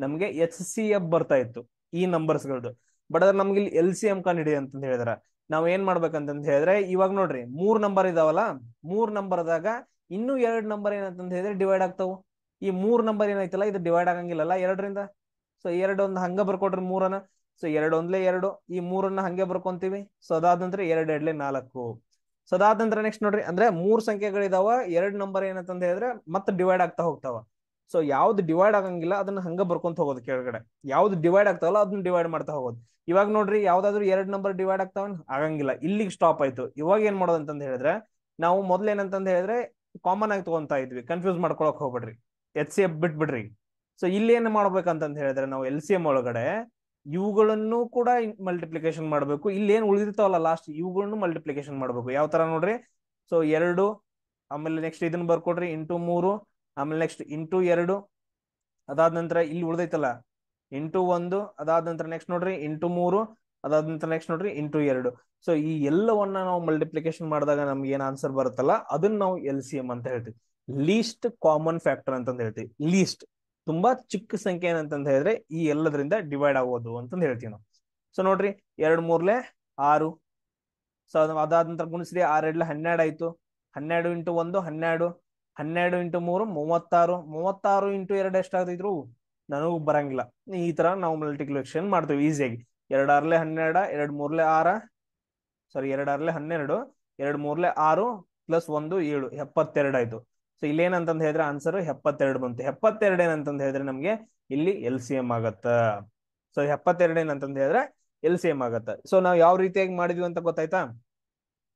ನಮ್ಗೆ ಎಚ್ ಸಿ ಎಫ್ ಬರ್ತಾ ಇತ್ತು ಈ ನಂಬರ್ಸ್ ಗಳದ್ದು ಬಟ್ ಅದ್ರ ನಮ್ಗೆ ಇಲ್ಲಿ ಎಲ್ ಸಿ ಎಂ ಕಂಡು ಹಿಡಿಯ ಅಂತಂದ್ ಹೇಳಿದ್ರ ನಾವ್ ಏನ್ ಮಾಡ್ಬೇಕಂತಂದ್ ಹೇಳಿದ್ರೆ ಇವಾಗ ನೋಡ್ರಿ ಮೂರ್ ನಂಬರ್ ಇದಾವಲ್ಲ ಮೂರ್ ನಂಬರ್ದಾಗ ಇನ್ನೂ ಎರಡ್ ನಂಬರ್ ಏನಂತ ಹೇಳಿದ್ರೆ ಡಿವೈಡ್ ಆಗ್ತಾವು ಈ ಮೂರ್ ನಂಬರ್ ಏನಾಯ್ತಲ್ಲ ಇದು ಡಿವೈಡ್ ಆಗಂಗಿಲ್ಲಲ್ಲ ಎರಡರಿಂದ ಸೊ ಎರಡೊಂದು ಹಂಗ ಬರ್ಕೊಡ್ರಿ ಮೂರನ್ನ ಸೊ ಎರಡೊಂದ್ಲೆ ಎರಡು ಈ ಮೂರನ್ನ ಹಂಗೆ ಬರ್ಕೊಂತೀವಿ ಸೊ ಅದಾದ ನಂತರ ಎರಡ್ ಎರಡ್ಲೆ ನಾಲ್ಕು ಸೊ ಅದಾದ ನಂತರ ನೆಕ್ಸ್ಟ್ ನೋಡ್ರಿ ಅಂದ್ರೆ ಮೂರ್ ಸಂಖ್ಯೆಗಳಿದಾವ ಎರಡ್ ನಂಬರ್ ಏನಂತ ಹೇಳಿದ್ರೆ ಮತ್ತೆ ಡಿವೈಡ್ ಆಗ್ತಾ ಹೋಗ್ತಾವ ಸೊ ಯಾವ್ದು ಡಿವೈಡ್ ಆಗಂಗಿಲ್ಲ ಅದನ್ನ ಹಂಗ ಬರ್ಕೊಂತ ಹೋಗೋದು ಕೆಳಗಡೆ ಯಾವ್ದು ಡಿವೈಡ್ ಆಗ್ತಾವಲ್ಲ ಅದನ್ನ ಡಿವೈಡ್ ಮಾಡ್ತಾ ಹೋಗೋದು ಇವಾಗ ನೋಡ್ರಿ ಯಾವ್ದಾದ್ರು ಎರಡ್ ನಂಬರ್ ಡಿವೈಡ್ ಆಗ್ತಾವ ಆಗಂಗಿಲ್ಲ ಇಲ್ಲಿಗೆ ಸ್ಟಾಪ್ ಆಯ್ತು ಇವಾಗ ಏನ್ ಮಾಡೋದು ಅಂತಂದ ಹೇಳಿದ್ರೆ ನಾವು ಮೊದ್ಲೇನಂತಂದ್ ಹೇಳಿದ್ರೆ ಕಾಮನ್ ಆಗಿ ತಗೊಂತ ಇದ್ವಿ ಕನ್ಫ್ಯೂಸ್ ಮಾಡ್ಕೊಳಕ್ ಹೋಗ್ಬೇಡ್ರಿ ಎಚ್ ಸಿ ಎಫ್ ಬಿಟ್ಬಿಡ್ರಿ ಸೊ ಇಲ್ಲಿ ಏನ್ ಮಾಡ್ಬೇಕಂತ ಹೇಳಿದ್ರೆ ನಾವು ಎಲ್ ಸಿ ಎಂ ಒಳಗಡೆ ಇವುಗಳನ್ನು ಕೂಡ ಮಲ್ಟಿಪ್ಲಿಕೇಶನ್ ಮಾಡಬೇಕು ಇಲ್ಲಿ ಏನ್ ಉಳಿದಿರ್ತಾವಲ್ಲ ಲಾಸ್ಟ್ ಇವುಗಳನ್ನು ಮಲ್ಟಿಪ್ಲಿಕೇಶನ್ ಮಾಡ್ಬೇಕು ಯಾವ ತರ ನೋಡ್ರಿ ಸೊ ಎರಡು ಆಮೇಲೆ ನೆಕ್ಸ್ಟ್ ಇದನ್ನ ಬರ್ಕೊಡ್ರಿ ಇಂಟು ಮೂರು ಆಮೇಲೆ ನೆಕ್ಸ್ಟ್ ಇಂಟು ಎರಡು ಅದಾದ ನಂತರ ಇಲ್ಲಿ ಉಳ್ದೈತಲ್ಲ ಇಂಟು ಒಂದು ಅದಾದ ನಂತರ ನೆಕ್ಸ್ಟ್ ನೋಡ್ರಿ ಇಂಟು ಮೂರು ಅದಾದ ನಂತರ ನೆಕ್ಸ್ಟ್ ನೋಡ್ರಿ ಇಂಟು ಎರಡು ಸೊ ಈ ಎಲ್ಲವನ್ನ ನಾವು ಮಲ್ಟಿಪ್ಲಿಕೇಶನ್ ಮಾಡಿದಾಗ ನಮ್ಗೆ ಏನ್ ಆನ್ಸರ್ ಬರುತ್ತಲ್ಲ ಅದನ್ನ ನಾವು ಎಲ್ ಸಿ ಎಂ ಅಂತ ಹೇಳ್ತೀವಿ ಲೀಸ್ಟ್ ಕಾಮನ್ ಫ್ಯಾಕ್ಟರ್ ಅಂತಂದು ಹೇಳ್ತೀವಿ ಲೀಸ್ಟ್ ತುಂಬಾ ಚಿಕ್ಕ ಸಂಖ್ಯೆ ಏನಂತಂದ ಹೇಳಿದ್ರೆ ಈ ಎಲ್ಲದರಿಂದ ಡಿವೈಡ್ ಆಗೋದು ಅಂತಂದು ಹೇಳ್ತೀವಿ ನಾವು ಸೊ ನೋಡ್ರಿ ಎರಡ್ ಮೂರ್ಲೆ ಆರು ಸೊ ಅದಾದ ನಂತರ ಗುಣಿಸ್ರಿ ಆರ್ ಎರಡ್ಲೆ ಹನ್ನೆರಡು ಆಯ್ತು ಹನ್ನೆರಡು ಇಂಟು ಒಂದು ಹನ್ನೆರಡು ಹನ್ನೆರಡು ಇಂಟು ಮೂರು ಮೂವತ್ತಾರು ಮೂವತ್ತಾರು ಇಂಟು ಎರಡು ಎಷ್ಟಾಗ್ತಿದ್ರು ನನಗೂ ಬರಂಗಿಲ್ಲ ಈ ತರ ನಾವು ಮಲ್ಟಿಪ್ಲಿಕೇಶನ್ ಮಾಡ್ತೀವಿ ಈಸಿಯಾಗಿ ಎರಡು ಆರ್ಲೆ ಹನ್ನೆರಡ ಎರಡು ಮೂರ್ಲೆ ಆರ ಸಾರಿ ಎರಡು ಹನ್ನೆರಡು ಎರಡು ಮೂರ್ಲೆ ಆರು ಪ್ಲಸ್ ಒಂದು ಏಳು ಎಪ್ಪತ್ತೆರಡು ಆಯ್ತು ಸೊ ಇಲ್ಲಿ ಏನಂತ ಹೇಳಿದ್ರೆ ಆನ್ಸರ್ ಎಪ್ಪತ್ತೆರಡು ಬಂತು ಎಪ್ಪತ್ತೆರಡು ಏನಂತಂದ್ ಹೇಳಿದ್ರೆ ನಮ್ಗೆ ಇಲ್ಲಿ ಎಲ್ ಸಿ ಎಂ ಆಗತ್ತ ಸೊ ಎಪ್ಪತ್ತೆರಡು ಏನಂತಂದ್ ಹೇಳಿದ್ರೆ ಎಲ್ ಸಿ ಎಂ ಆಗತ್ತ ಸೊ ನಾವು ಯಾವ ರೀತಿಯಾಗಿ ಮಾಡಿದ್ವಿ ಅಂತ ಗೊತ್ತಾಯ್ತಾ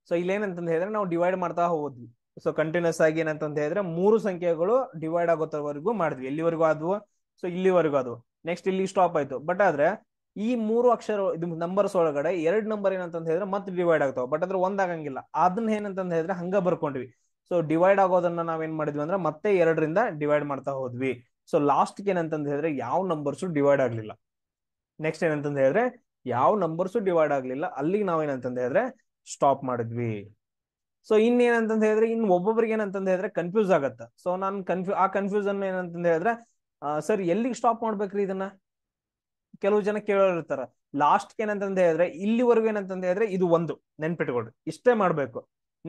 ಸೊ ಇಲ್ಲಿ ಏನಂತ ಹೇಳಿದ್ರೆ ನಾವು ಡಿವೈಡ್ ಮಾಡ್ತಾ ಹೋದ್ವಿ ಸೊ ಕಂಟಿನ್ಯೂಸ್ ಆಗಿ ಏನಂತಂತ ಹೇಳಿದ್ರೆ ಮೂರು ಸಂಖ್ಯೆಗಳು ಡಿವೈಡ್ ಆಗೋತವರೆಗೂ ಮಾಡಿದ್ವಿ ಎಲ್ಲಿವರೆಗೂ ಆದ್ವು ಸೊ ಇಲ್ಲಿವರೆಗೂ ಅದು ನೆಕ್ಸ್ಟ್ ಇಲ್ಲಿ ಸ್ಟಾಪ್ ಆಯ್ತು ಬಟ್ ಆದ್ರೆ ಈ ಮೂರು ಅಕ್ಷರ ಇದು ನಂಬರ್ಸ್ ಒಳಗಡೆ ಎರಡ್ ನಂಬರ್ ಏನಂತ ಹೇಳಿದ್ರೆ ಮತ್ತೆ ಡಿವೈಡ್ ಆಗ್ತಾವ ಬಟ್ ಅದ್ರ ಒಂದಾಗಂಗಿಲ್ಲ ಅದನ್ನ ಏನಂತಂತ ಹೇಳಿದ್ರೆ ಹಂಗ ಬರ್ಕೊಂಡ್ವಿ ಸೊ ಡಿವೈಡ್ ಆಗೋದನ್ನ ನಾವೇನ್ ಮಾಡಿದ್ವಿ ಅಂದ್ರೆ ಮತ್ತೆ ಎರಡರಿಂದ ಡಿವೈಡ್ ಮಾಡ್ತಾ ಹೋದ್ವಿ ಸೊ ಲಾಸ್ಟ್ ಏನಂತಂತ ಹೇಳಿದ್ರೆ ಯಾವ ನಂಬರ್ಸು ಡಿವೈಡ್ ಆಗ್ಲಿಲ್ಲ ನೆಕ್ಸ್ಟ್ ಏನಂತಂತ ಹೇಳಿದ್ರೆ ಯಾವ ನಂಬರ್ಸು ಡಿವೈಡ್ ಆಗ್ಲಿಲ್ಲ ಅಲ್ಲಿಗೆ ನಾವೇನಂತ ಹೇಳಿದ್ರೆ ಸ್ಟಾಪ್ ಮಾಡಿದ್ವಿ ಸೊ ಇನ್ ಏನಂತ ಹೇಳಿದ್ರೆ ಇನ್ ಒಬ್ಬೊಬ್ರಿಗೆ ಏನಂತಂದ ಹೇಳಿದ್ರೆ ಕನ್ಫ್ಯೂಸ್ ಆಗತ್ತ ಸೊ ನಾನ್ ಕನ್ಫ್ಯೂ ಆ ಕನ್ಫ್ಯೂಸನ್ ಏನಂತಂದ ಹೇಳಿದ್ರೆ ಸರ್ ಎಲ್ಲಿಗೆ ಸ್ಟಾಪ್ ಮಾಡ್ಬೇಕ್ರಿ ಇದನ್ನ ಕೆಲವು ಜನ ಕೇಳೋರಿರ್ತಾರ ಲಾಸ್ಟ್ ಏನಂತ ಹೇಳಿದ್ರೆ ಇಲ್ಲಿವರೆಗೂ ಏನಂತಂದ ಹೇಳಿದ್ರೆ ಇದು ಒಂದು ನೆನ್ಪಿಟ್ಕೊಡ್ರಿ ಇಷ್ಟೇ ಮಾಡ್ಬೇಕು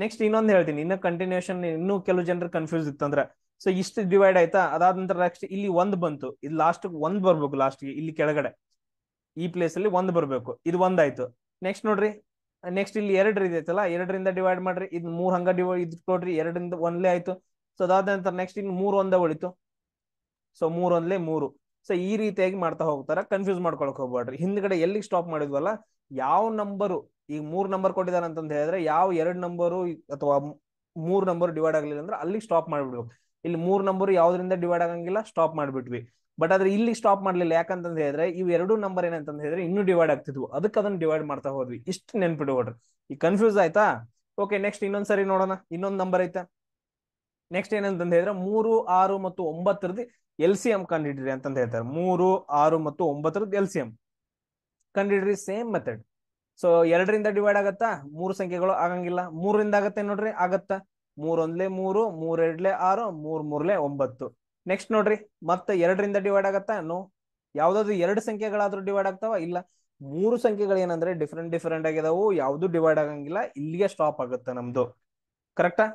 ನೆಕ್ಸ್ಟ್ ಇನ್ನೊಂದು ಹೇಳ್ತೀನಿ ಇನ್ನ ಕಂಟಿನ್ಯೂಷನ್ ಇನ್ನೂ ಕೆಲವು ಜನರು ಕನ್ಫ್ಯೂಸ್ ಇತ್ತಂದ್ರೆ ಸೊ ಇಷ್ಟು ಡಿವೈಡ್ ಆಯ್ತಾ ಅದಾದ ನಂತರ ನೆಕ್ಸ್ಟ್ ಇಲ್ಲಿ ಒಂದ್ ಬಂತು ಇದು ಲಾಸ್ಟ್ ಒಂದ್ ಬರ್ಬೇಕು ಲಾಸ್ಟ್ಗೆ ಇಲ್ಲಿ ಕೆಳಗಡೆ ಈ ಪ್ಲೇಸ್ ಅಲ್ಲಿ ಒಂದ್ ಬರ್ಬೇಕು ಇದು ಒಂದಾಯ್ತು ನೆಕ್ಸ್ಟ್ ನೋಡ್ರಿ ನೆಕ್ಸ್ಟ್ ಇಲ್ಲಿ ಎರಡರ ಇದೈತಲ್ಲ ಎರಡರಿಂದ ಡಿವೈಡ್ ಮಾಡ್ರಿ ಇದ್ ಮೂರ್ ಹಂಗ ಡಿವೈಡ್ ಇದ್ ಕೊಡ್ರಿ ಎರಡರಿಂದ ಒಂದ್ಲೇ ಆಯ್ತು ಸೊ ಅದಾದ ನಂತರ ನೆಕ್ಸ್ಟ್ ಇನ್ ಮೂರ್ ಒಂದೇ ಉಳಿತು ಸೊ ಮೂರ್ ಒಂದ್ಲೇ ಮೂರು ಸೊ ಈ ರೀತಿಯಾಗಿ ಮಾಡ್ತಾ ಹೋಗ್ತಾರ ಕನ್ಫ್ಯೂಸ್ ಮಾಡ್ಕೊಳಕ್ ಹೋಗ್ಬೇಡ್ರಿ ಹಿಂದ್ಗಡೆ ಎಲ್ಲಿಗೆ ಸ್ಟಾಪ್ ಮಾಡಿದ್ವಲ್ಲ ಯಾವ ನಂಬರು ಈಗ ಮೂರ್ ನಂಬರ್ ಕೊಟ್ಟಿದ್ದಾರೆ ಅಂತ ಹೇಳಿದ್ರೆ ಯಾವ ಎರಡ್ ನಂಬರು ಅಥವಾ ಮೂರ್ ನಂಬರ್ ಡಿವೈಡ್ ಆಗ್ಲಿಲ್ಲ ಅಂದ್ರೆ ಅಲ್ಲಿ ಸ್ಟಾಪ್ ಮಾಡ್ಬಿಡ್ಬೇಕು ಇಲ್ಲಿ ಮೂರ್ ನಂಬರ್ ಯಾವ್ದ್ರಿಂದ ಡಿವೈಡ್ ಆಗಂಗಿಲ್ಲ ಸ್ಟಾಪ್ ಮಾಡ್ಬಿಟ್ವಿ ಬಟ್ ಆದ್ರೆ ಇಲ್ಲಿ ಸ್ಟಾಪ್ ಮಾಡ್ಲಿಲ್ಲ ಯಾಕಂತಂದ್ ಹೇಳಿದ್ರೆ ಇವ್ ಎರಡು ನಂಬರ್ ಏನಂತಂದ್ ಹೇಳಿದ್ರೆ ಇನ್ನೂ ಡಿವೈಡ್ ಆಗ್ತಿದ್ವು ಅದಕ್ಕೆ ಅದನ್ನ ಡಿವೈಡ್ ಮಾಡ್ತಾ ಹೋದ್ವಿ ಇಷ್ಟು ನೆನ್ಪಿಡ್ಕೊಡ್ರಿ ಈ ಕನ್ಫ್ಯೂಸ್ ಆಯ್ತಾ ಓಕೆ ನೆಕ್ಸ್ಟ್ ಇನ್ನೊಂದ್ಸರಿ ನೋಡೋಣ ಇನ್ನೊಂದ್ ನಂಬರ್ ಐತೆ ನೆಕ್ಸ್ಟ್ ಏನಂತ ಹೇಳಿದ್ರೆ ಮೂರು ಆರು ಮತ್ತು ಒಂಬತ್ತರದ್ದು ಎಲ್ ಸಿ ಎಂ ಕಂಡಿಡ್ರಿ ಅಂತ ಹೇಳ್ತಾರೆ ಮೂರು ಆರು ಮತ್ತು ಒಂಬತ್ತರದ್ದು ಎಲ್ ಸಿ ಎಂ ಕಂಡಿಡ್ರಿ ಸೇಮ್ ಮೆಥಡ್ ಸೊ ಎರಡರಿಂದ ಡಿವೈಡ್ ಆಗತ್ತಾ ಮೂರು ಸಂಖ್ಯೆಗಳು ಆಗಂಗಿಲ್ಲ ಮೂರರಿಂದ ಆಗತ್ತೆ ನೋಡ್ರಿ ಆಗತ್ತಾ ಮೂರೊಂದ್ಲೆ ಮೂರು ಮೂರೆರಡ್ಲೆ ಆರು ಮೂರ್ ಮೂರ್ಲೆ ಒಂಬತ್ತು ನೆಕ್ಸ್ಟ್ ನೋಡ್ರಿ ಮತ್ತೆ ಎರಡರಿಂದ ಡಿವೈಡ್ ಆಗತ್ತ ನೋ ಯಾವ್ದಾದ್ರು ಎರಡು ಸಂಖ್ಯೆಗಳಾದ್ರೂ ಡಿವೈಡ್ ಆಗ್ತಾವ ಇಲ್ಲ ಮೂರು ಸಂಖ್ಯೆಗಳು ಏನಂದ್ರೆ ಡಿಫ್ರೆಂಟ್ ಡಿಫ್ರೆಂಟ್ ಆಗಿದಾವು ಯಾವ್ದು ಡಿವೈಡ್ ಆಗಂಗಿಲ್ಲ ಇಲ್ಲಿಗೆ ಸ್ಟಾಪ್ ಆಗುತ್ತೆ ನಮ್ದು ಕರೆಕ್ಟಾ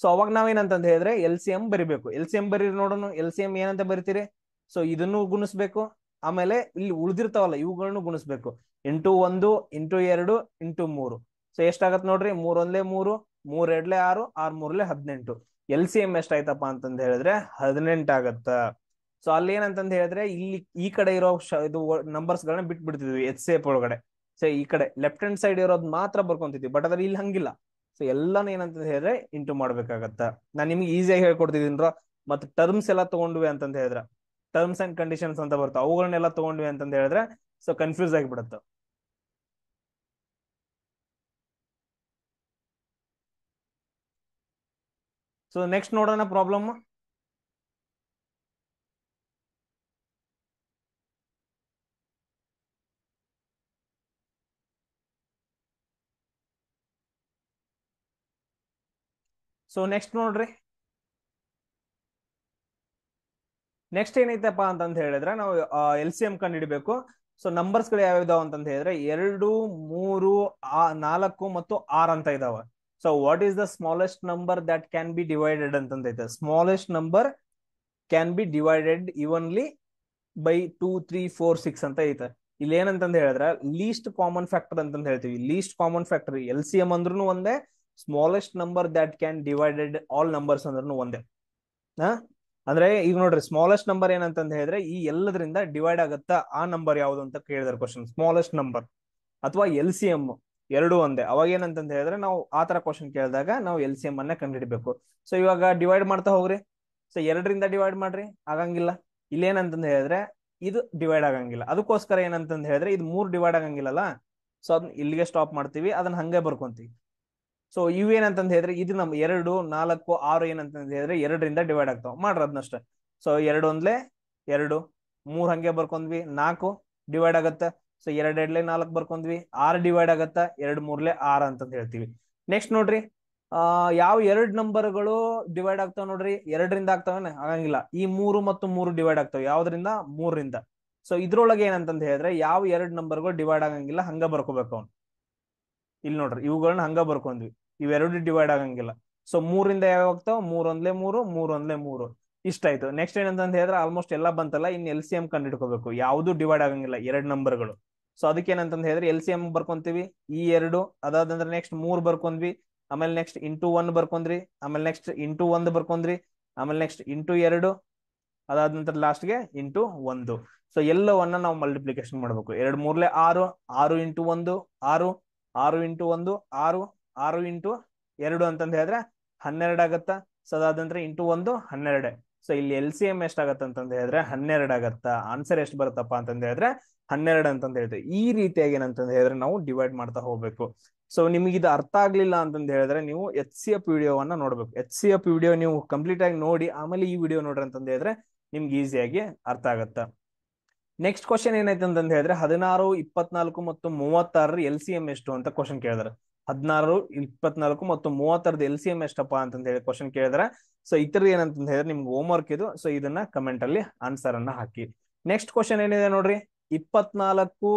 ಸೊ ಅವಾಗ ನಾವೇನಂತಂದ್ ಹೇಳಿದ್ರೆ ಎಲ್ ಸಿ ಎಂ ಬರಿಬೇಕು ಎಲ್ ಸಿ ಎಂ ಬರೀರಿ ನೋಡೋಣ ಎಲ್ ಸಿ ಎಂ ಏನಂತ ಬರಿತೀರಿ ಸೊ ಇದನ್ನು ಗುಣಿಸ್ಬೇಕು ಆಮೇಲೆ ಇಲ್ಲಿ ಉಳಿದಿರ್ತಾವಲ್ಲ ಇವುಗಳನ್ನು ಗುಣಿಸ್ಬೇಕು ಇಂಟು ಒಂದು ಇಂಟು ಎರಡು ಇಂಟು ಮೂರು ಸೊ ಎಷ್ಟಾಗತ್ತೆ ನೋಡ್ರಿ ಮೂರೊಂದ್ಲೆ ಮೂರು ಮೂರ್ ಎರಡ್ಲೆ ಆರು ಆರ್ ಮೂರ್ಲೆ ಹದಿನೆಂಟು ಎಲ್ ಸಿ ಎಂ ಎಷ್ಟ್ ಆಯ್ತಪ್ಪ ಅಂತಂದ್ ಹೇಳಿದ್ರೆ ಹದಿನೆಂಟು ಆಗತ್ತ ಸೊ ಅಲ್ಲಿ ಏನಂತಂದ್ ಹೇಳಿದ್ರೆ ಇಲ್ಲಿ ಈ ಕಡೆ ಇರೋ ಇದು ನಂಬರ್ಸ್ ಗಳನ್ನ ಬಿಟ್ ಬಿಡ್ತಿದ್ವಿ ಎಚ್ ಸಿ ಎಫ್ ಒಳಗಡೆ ಸೊ ಈ ಕಡೆ ಲೆಫ್ಟ್ ಹ್ಯಾಂಡ್ ಸೈಡ್ ಇರೋದ್ ಮಾತ್ರ ಬರ್ಕೊಂತಿದ್ವಿ ಬಟ್ ಅದ್ರ ಇಲ್ಲಿ ಹಂಗಿಲ್ಲ ಸೊ ಎಲ್ಲಾನು ಏನಂತ ಹೇಳಿದ್ರೆ ಇಂಟು ಮಾಡ್ಬೇಕಾಗತ್ತ ನಾನ್ ನಿಮ್ಗೆ ಈಸಿಯಾಗಿ ರೋ ಮತ್ತೆ ಟರ್ಮ್ಸ್ ಎಲ್ಲ ತಗೊಂಡ್ವಿ ಅಂತ ಹೇಳಿದ್ರೆ ಟರ್ಮ್ಸ್ ಅಂಡ್ ಕಂಡೀಷನ್ಸ್ ಅಂತ ಬರುತ್ತೆ ಅವುಗಳನ್ನೆಲ್ಲ ತಗೊಂಡ್ವಿ ಅಂತಂದ್ ಹೇಳಿದ್ರೆ ಸೊ ಕನ್ಫ್ಯೂಸ್ ಆಗಿಬಿಡುತ್ತೆ ಸೊ ನೆಕ್ಸ್ಟ್ ನೋಡೋಣ ಪ್ರಾಬ್ಲಮ್ ಸೊ ನೆಕ್ಸ್ಟ್ ನೋಡ್ರಿ ನೆಕ್ಸ್ಟ್ ಏನೈತಪ್ಪ ಅಂತ ಹೇಳಿದ್ರೆ ನಾವು ಎಲ್ ಸಿ ಎಂ ಕಂಡು ಹಿಡಬೇಕು ಸೊ ನಂಬರ್ಸ್ ಗಳು ಯಾವ್ಯಾವ ಇದಾವ ಹೇಳಿದ್ರೆ ಎರಡು ಮೂರು ನಾಲ್ಕು ಮತ್ತು ಆರ್ ಅಂತ ಇದಾವ so what is the smallest number that can be divided ಅಂತ ಅಂತಂದೈತೆ smallest number can be divided evenly by two three four six ಅಂತ ಐತೆ ಇಲ್ಲಿ ಏನಂತ ಹೇಳಿದ್ರೆ ಲೀಸ್ಟ್ ಕಾಮನ್ ಫ್ಯಾಕ್ಟರ್ ಅಂತ ಹೇಳ್ತೀವಿ least common factor L C M ಅಂದ್ರೂ ಒಂದೇ smallest number that can divided all numbers ಅಂದ್ರೂ ಒಂದೇ ಅಂದ್ರೆ ಈಗ ನೋಡ್ರಿ ಸ್ಮಾಲೆಸ್ಟ್ ನಂಬರ್ ಏನಂತ ಹೇಳಿದ್ರೆ ಈ ಎಲ್ಲದ್ರಿಂದ ಡಿವೈಡ್ ಆಗತ್ತಾ ಆ ನಂಬರ್ ಯಾವ್ದು ಅಂತ ಕೇಳಿದ್ರೆ ಕ್ವಶನ್ ಸ್ಮಾಲೆಸ್ಟ್ ನಂಬರ್ ಅಥವಾ ಎಲ್ ಸಿ ಎಂ ಎರಡು ಒಂದೇ ಅವಾಗ ಏನಂತ ಹೇಳಿದ್ರೆ ನಾವು ಆ ತರ ಕ್ವಶನ್ ಕೇಳಿದಾಗ ನಾವು ಎಲ್ ಸಿ ಎಂ ಅನ್ನ ಕಂಡುಹಿಡಬೇಕು ಸೊ ಇವಾಗ ಡಿವೈಡ್ ಮಾಡ್ತಾ ಹೋಗ್ರಿ ಸೊ ಎರಡರಿಂದ ಡಿವೈಡ್ ಮಾಡ್ರಿ ಆಗಂಗಿಲ್ಲ ಇಲ್ಲೇನಂತಂದು ಹೇಳಿದ್ರೆ ಇದು ಡಿವೈಡ್ ಆಗಂಗಿಲ್ಲ ಅದಕ್ಕೋಸ್ಕರ ಏನಂತಂದು ಹೇಳಿದ್ರೆ ಇದು ಮೂರು ಡಿವೈಡ್ ಆಗಂಗಿಲ್ಲಲ್ಲ ಸೊ ಅದನ್ನ ಇಲ್ಲಿಗೆ ಸ್ಟಾಪ್ ಮಾಡ್ತೀವಿ ಅದನ್ನ ಹಂಗೆ ಬರ್ಕೊಂತೀವಿ ಸೊ ಇವು ಏನಂತಂದು ಹೇಳಿದ್ರೆ ಇದು ನಮ್ಮ ಎರಡು ನಾಲ್ಕು ಆರು ಏನಂತ ಹೇಳಿದ್ರೆ ಎರಡರಿಂದ ಡಿವೈಡ್ ಆಗ್ತಾವ ಮಾಡ್ರಿ ಅದನ್ನಷ್ಟೇ ಸೊ ಎರಡು ಒಂದ್ಲೆ ಎರಡು ಮೂರ್ ಹಂಗೆ ಬರ್ಕೊಂಡ್ವಿ ನಾಲ್ಕು ಡಿವೈಡ್ ಆಗತ್ತೆ ಸೊ ಎರಡ್ ಎರಡ್ಲೆ ನಾಲ್ಕು ಬರ್ಕೊಂಡ್ವಿ ಆರ್ ಡಿವೈಡ್ ಆಗತ್ತ ಎರಡ್ ಮೂರ್ಲೆ ಆರ್ ಅಂತ ಹೇಳ್ತೀವಿ ನೆಕ್ಸ್ಟ್ ನೋಡ್ರಿ ಆ ಯಾವ ಎರಡ್ ನಂಬರ್ಗಳು ಡಿವೈಡ್ ಆಗ್ತಾವ ನೋಡ್ರಿ ಎರಡರಿಂದ ಆಗ್ತಾವೇನ ಆಗಂಗಿಲ್ಲ ಈ ಮೂರು ಮತ್ತು ಮೂರು ಡಿವೈಡ್ ಆಗ್ತಾವ ಯಾವ್ದ್ರಿಂದ ಮೂರರಿಂದ ಸೊ ಇದ್ರೊಳಗೆ ಏನಂತಂದ್ ಹೇಳಿದ್ರೆ ಯಾವ ಎರಡ್ ನಂಬರ್ಗಳು ಡಿವೈಡ್ ಆಗಂಗಿಲ್ಲ ಹಂಗ ಬರ್ಕೋಬೇಕು ಅವ್ನು ಇಲ್ಲಿ ನೋಡ್ರಿ ಇವುಗಳನ್ನ ಹಂಗ ಬರ್ಕೊಂಡ್ವಿ ಇವೆರಡು ಡಿವೈಡ್ ಆಗಂಗಿಲ್ಲ ಸೊ ಮೂರಿಂದ ಯಾವ ಆಗ್ತಾವ ಮೂರೊಂದ್ಲೆ ಮೂರು ಮೂರೊಂದ್ಲೆ ಮೂರು ಇಷ್ಟಾಯ್ತು ನೆಕ್ಸ್ಟ್ ಏನಂತ ಹೇಳಿದ್ರೆ ಆಲ್ಮೋಸ್ಟ್ ಎಲ್ಲಾ ಬಂತಲ್ಲ ಇನ್ ಎಲ್ ಸಿ ಎಂ ಕಂಡು ಹಿಡ್ಕೋಬೇಕು ಯಾವುದು ಡಿವೈಡ್ ಆಗಂಗಿಲ್ಲ ಎರಡ್ ನಂಬರ್ಗಳು ಸೊ ಅದಕ್ಕೇನಂತ ಹೇಳಿದ್ರೆ ಎಲ್ ಸಿ ಎಂ ಬರ್ಕೊಂತೀವಿ ಈ ಎರಡು ಅದಾದಂದ್ರೆ ನೆಕ್ಸ್ಟ್ ಮೂರ್ ಬರ್ಕೊಂಡ್ವಿ ಆಮೇಲೆ ನೆಕ್ಸ್ಟ್ ಇಂಟು ಒನ್ ಬರ್ಕೊಂಡ್ರಿ ಆಮೇಲೆ ನೆಕ್ಸ್ಟ್ ಇಂಟು ಒಂದ್ ಬರ್ಕೊಂಡ್ರಿ ಆಮೇಲೆ ನೆಕ್ಸ್ಟ್ ಇಂಟು ಎರಡು ಅದಾದ ನಂತರ ಲಾಸ್ಟ್ಗೆ ಇಂಟು ಒಂದು ಸೊ ಎಲ್ಲವನ್ನ ನಾವು ಮಲ್ಟಿಪ್ಲಿಕೇಶನ್ ಮಾಡ್ಬೇಕು ಎರಡು ಮೂರ್ಲೆ ಆರು ಆರು ಇಂಟು ಒಂದು ಆರು ಆರು ಇಂಟು ಒಂದು ಆರು ಆರು ಇಂಟು ಎರಡು ಅಂತಂದ್ ಹೇಳಿದ್ರೆ ಹನ್ನೆರಡು ಆಗತ್ತ ಸೊ ಅದಾದ ನಂತರ ಇಂಟು ಒಂದು ಹನ್ನೆರಡೇ ಸೊ ಇಲ್ಲಿ ಎಲ್ ಸಿ ಎಂ ಎಷ್ಟಾಗತ್ತ ಹೇಳಿದ್ರೆ ಹನ್ನೆರಡು ಆಗತ್ತ ಆನ್ಸರ್ ಎಷ್ಟು ಬರುತ್ತಪ್ಪ ಅಂತಂದ್ರೆ ಹನ್ನೆರಡು ಅಂತಂದ ಹೇಳ್ತೇವೆ ಈ ರೀತಿಯಾಗಿ ಏನಂತಂದ ಹೇಳಿದ್ರೆ ನಾವು ಡಿವೈಡ್ ಮಾಡ್ತಾ ಹೋಗ್ಬೇಕು ಸೊ ನಿಮ್ಗೆ ಇದು ಅರ್ಥ ಆಗ್ಲಿಲ್ಲ ಅಂತಂದ ಹೇಳಿದ್ರೆ ನೀವು ಎಚ್ ಸಿ ಎಫ್ ವಿಡಿಯೋವನ್ನ ನೋಡ್ಬೇಕು ಎಚ್ ಸಿ ಎಫ್ ವಿಡಿಯೋ ನೀವು ಕಂಪ್ಲೀಟ್ ಆಗಿ ನೋಡಿ ಆಮೇಲೆ ಈ ವಿಡಿಯೋ ನೋಡ್ರಿ ಅಂತಂದ ಹೇಳಿದ್ರೆ ನಿಮ್ಗೆ ಈಸಿಯಾಗಿ ಅರ್ಥ ಆಗತ್ತ ನೆಕ್ಸ್ಟ್ ಕ್ವಶನ್ ಏನೈತೆ ಅಂತಂದ ಹೇಳಿದ್ರೆ ಹದಿನಾರು ಇಪ್ಪತ್ನಾಲ್ಕು ಮತ್ತು ಮೂವತ್ತಾರ ಎಲ್ ಸಿ ಎಂ ಎಷ್ಟು ಅಂತ ಕ್ವಶನ್ ಕೇಳಿದ್ರೆ ಹದಿನಾರು ಇಪ್ಪತ್ನಾಲ್ಕು ಮತ್ತು ಮೂವತ್ತಾರದ ಎಲ್ ಸಿ ಎಂ ಎಷ್ಟಪ್ಪ ಅಂತಂದ ಹೇಳಿ ಕ್ವಶನ್ ಕೇಳಿದ್ರೆ ಸೊ ಇತರ ಏನಂತ ಹೇಳಿದ್ರೆ ನಿಮ್ಗೆ ಹೋಮ್ ವರ್ಕ್ ಇದು ಸೊ ಇದನ್ನ ಕಮೆಂಟ್ ಅಲ್ಲಿ ಆನ್ಸರ್ ಅನ್ನ ಹಾಕಿ ನೆಕ್ಸ್ಟ್ ಕ್ವಶನ್ ಏನಿದೆ ನೋಡ್ರಿ ಇಪ್ಪತ್ನಾಲ್ಕು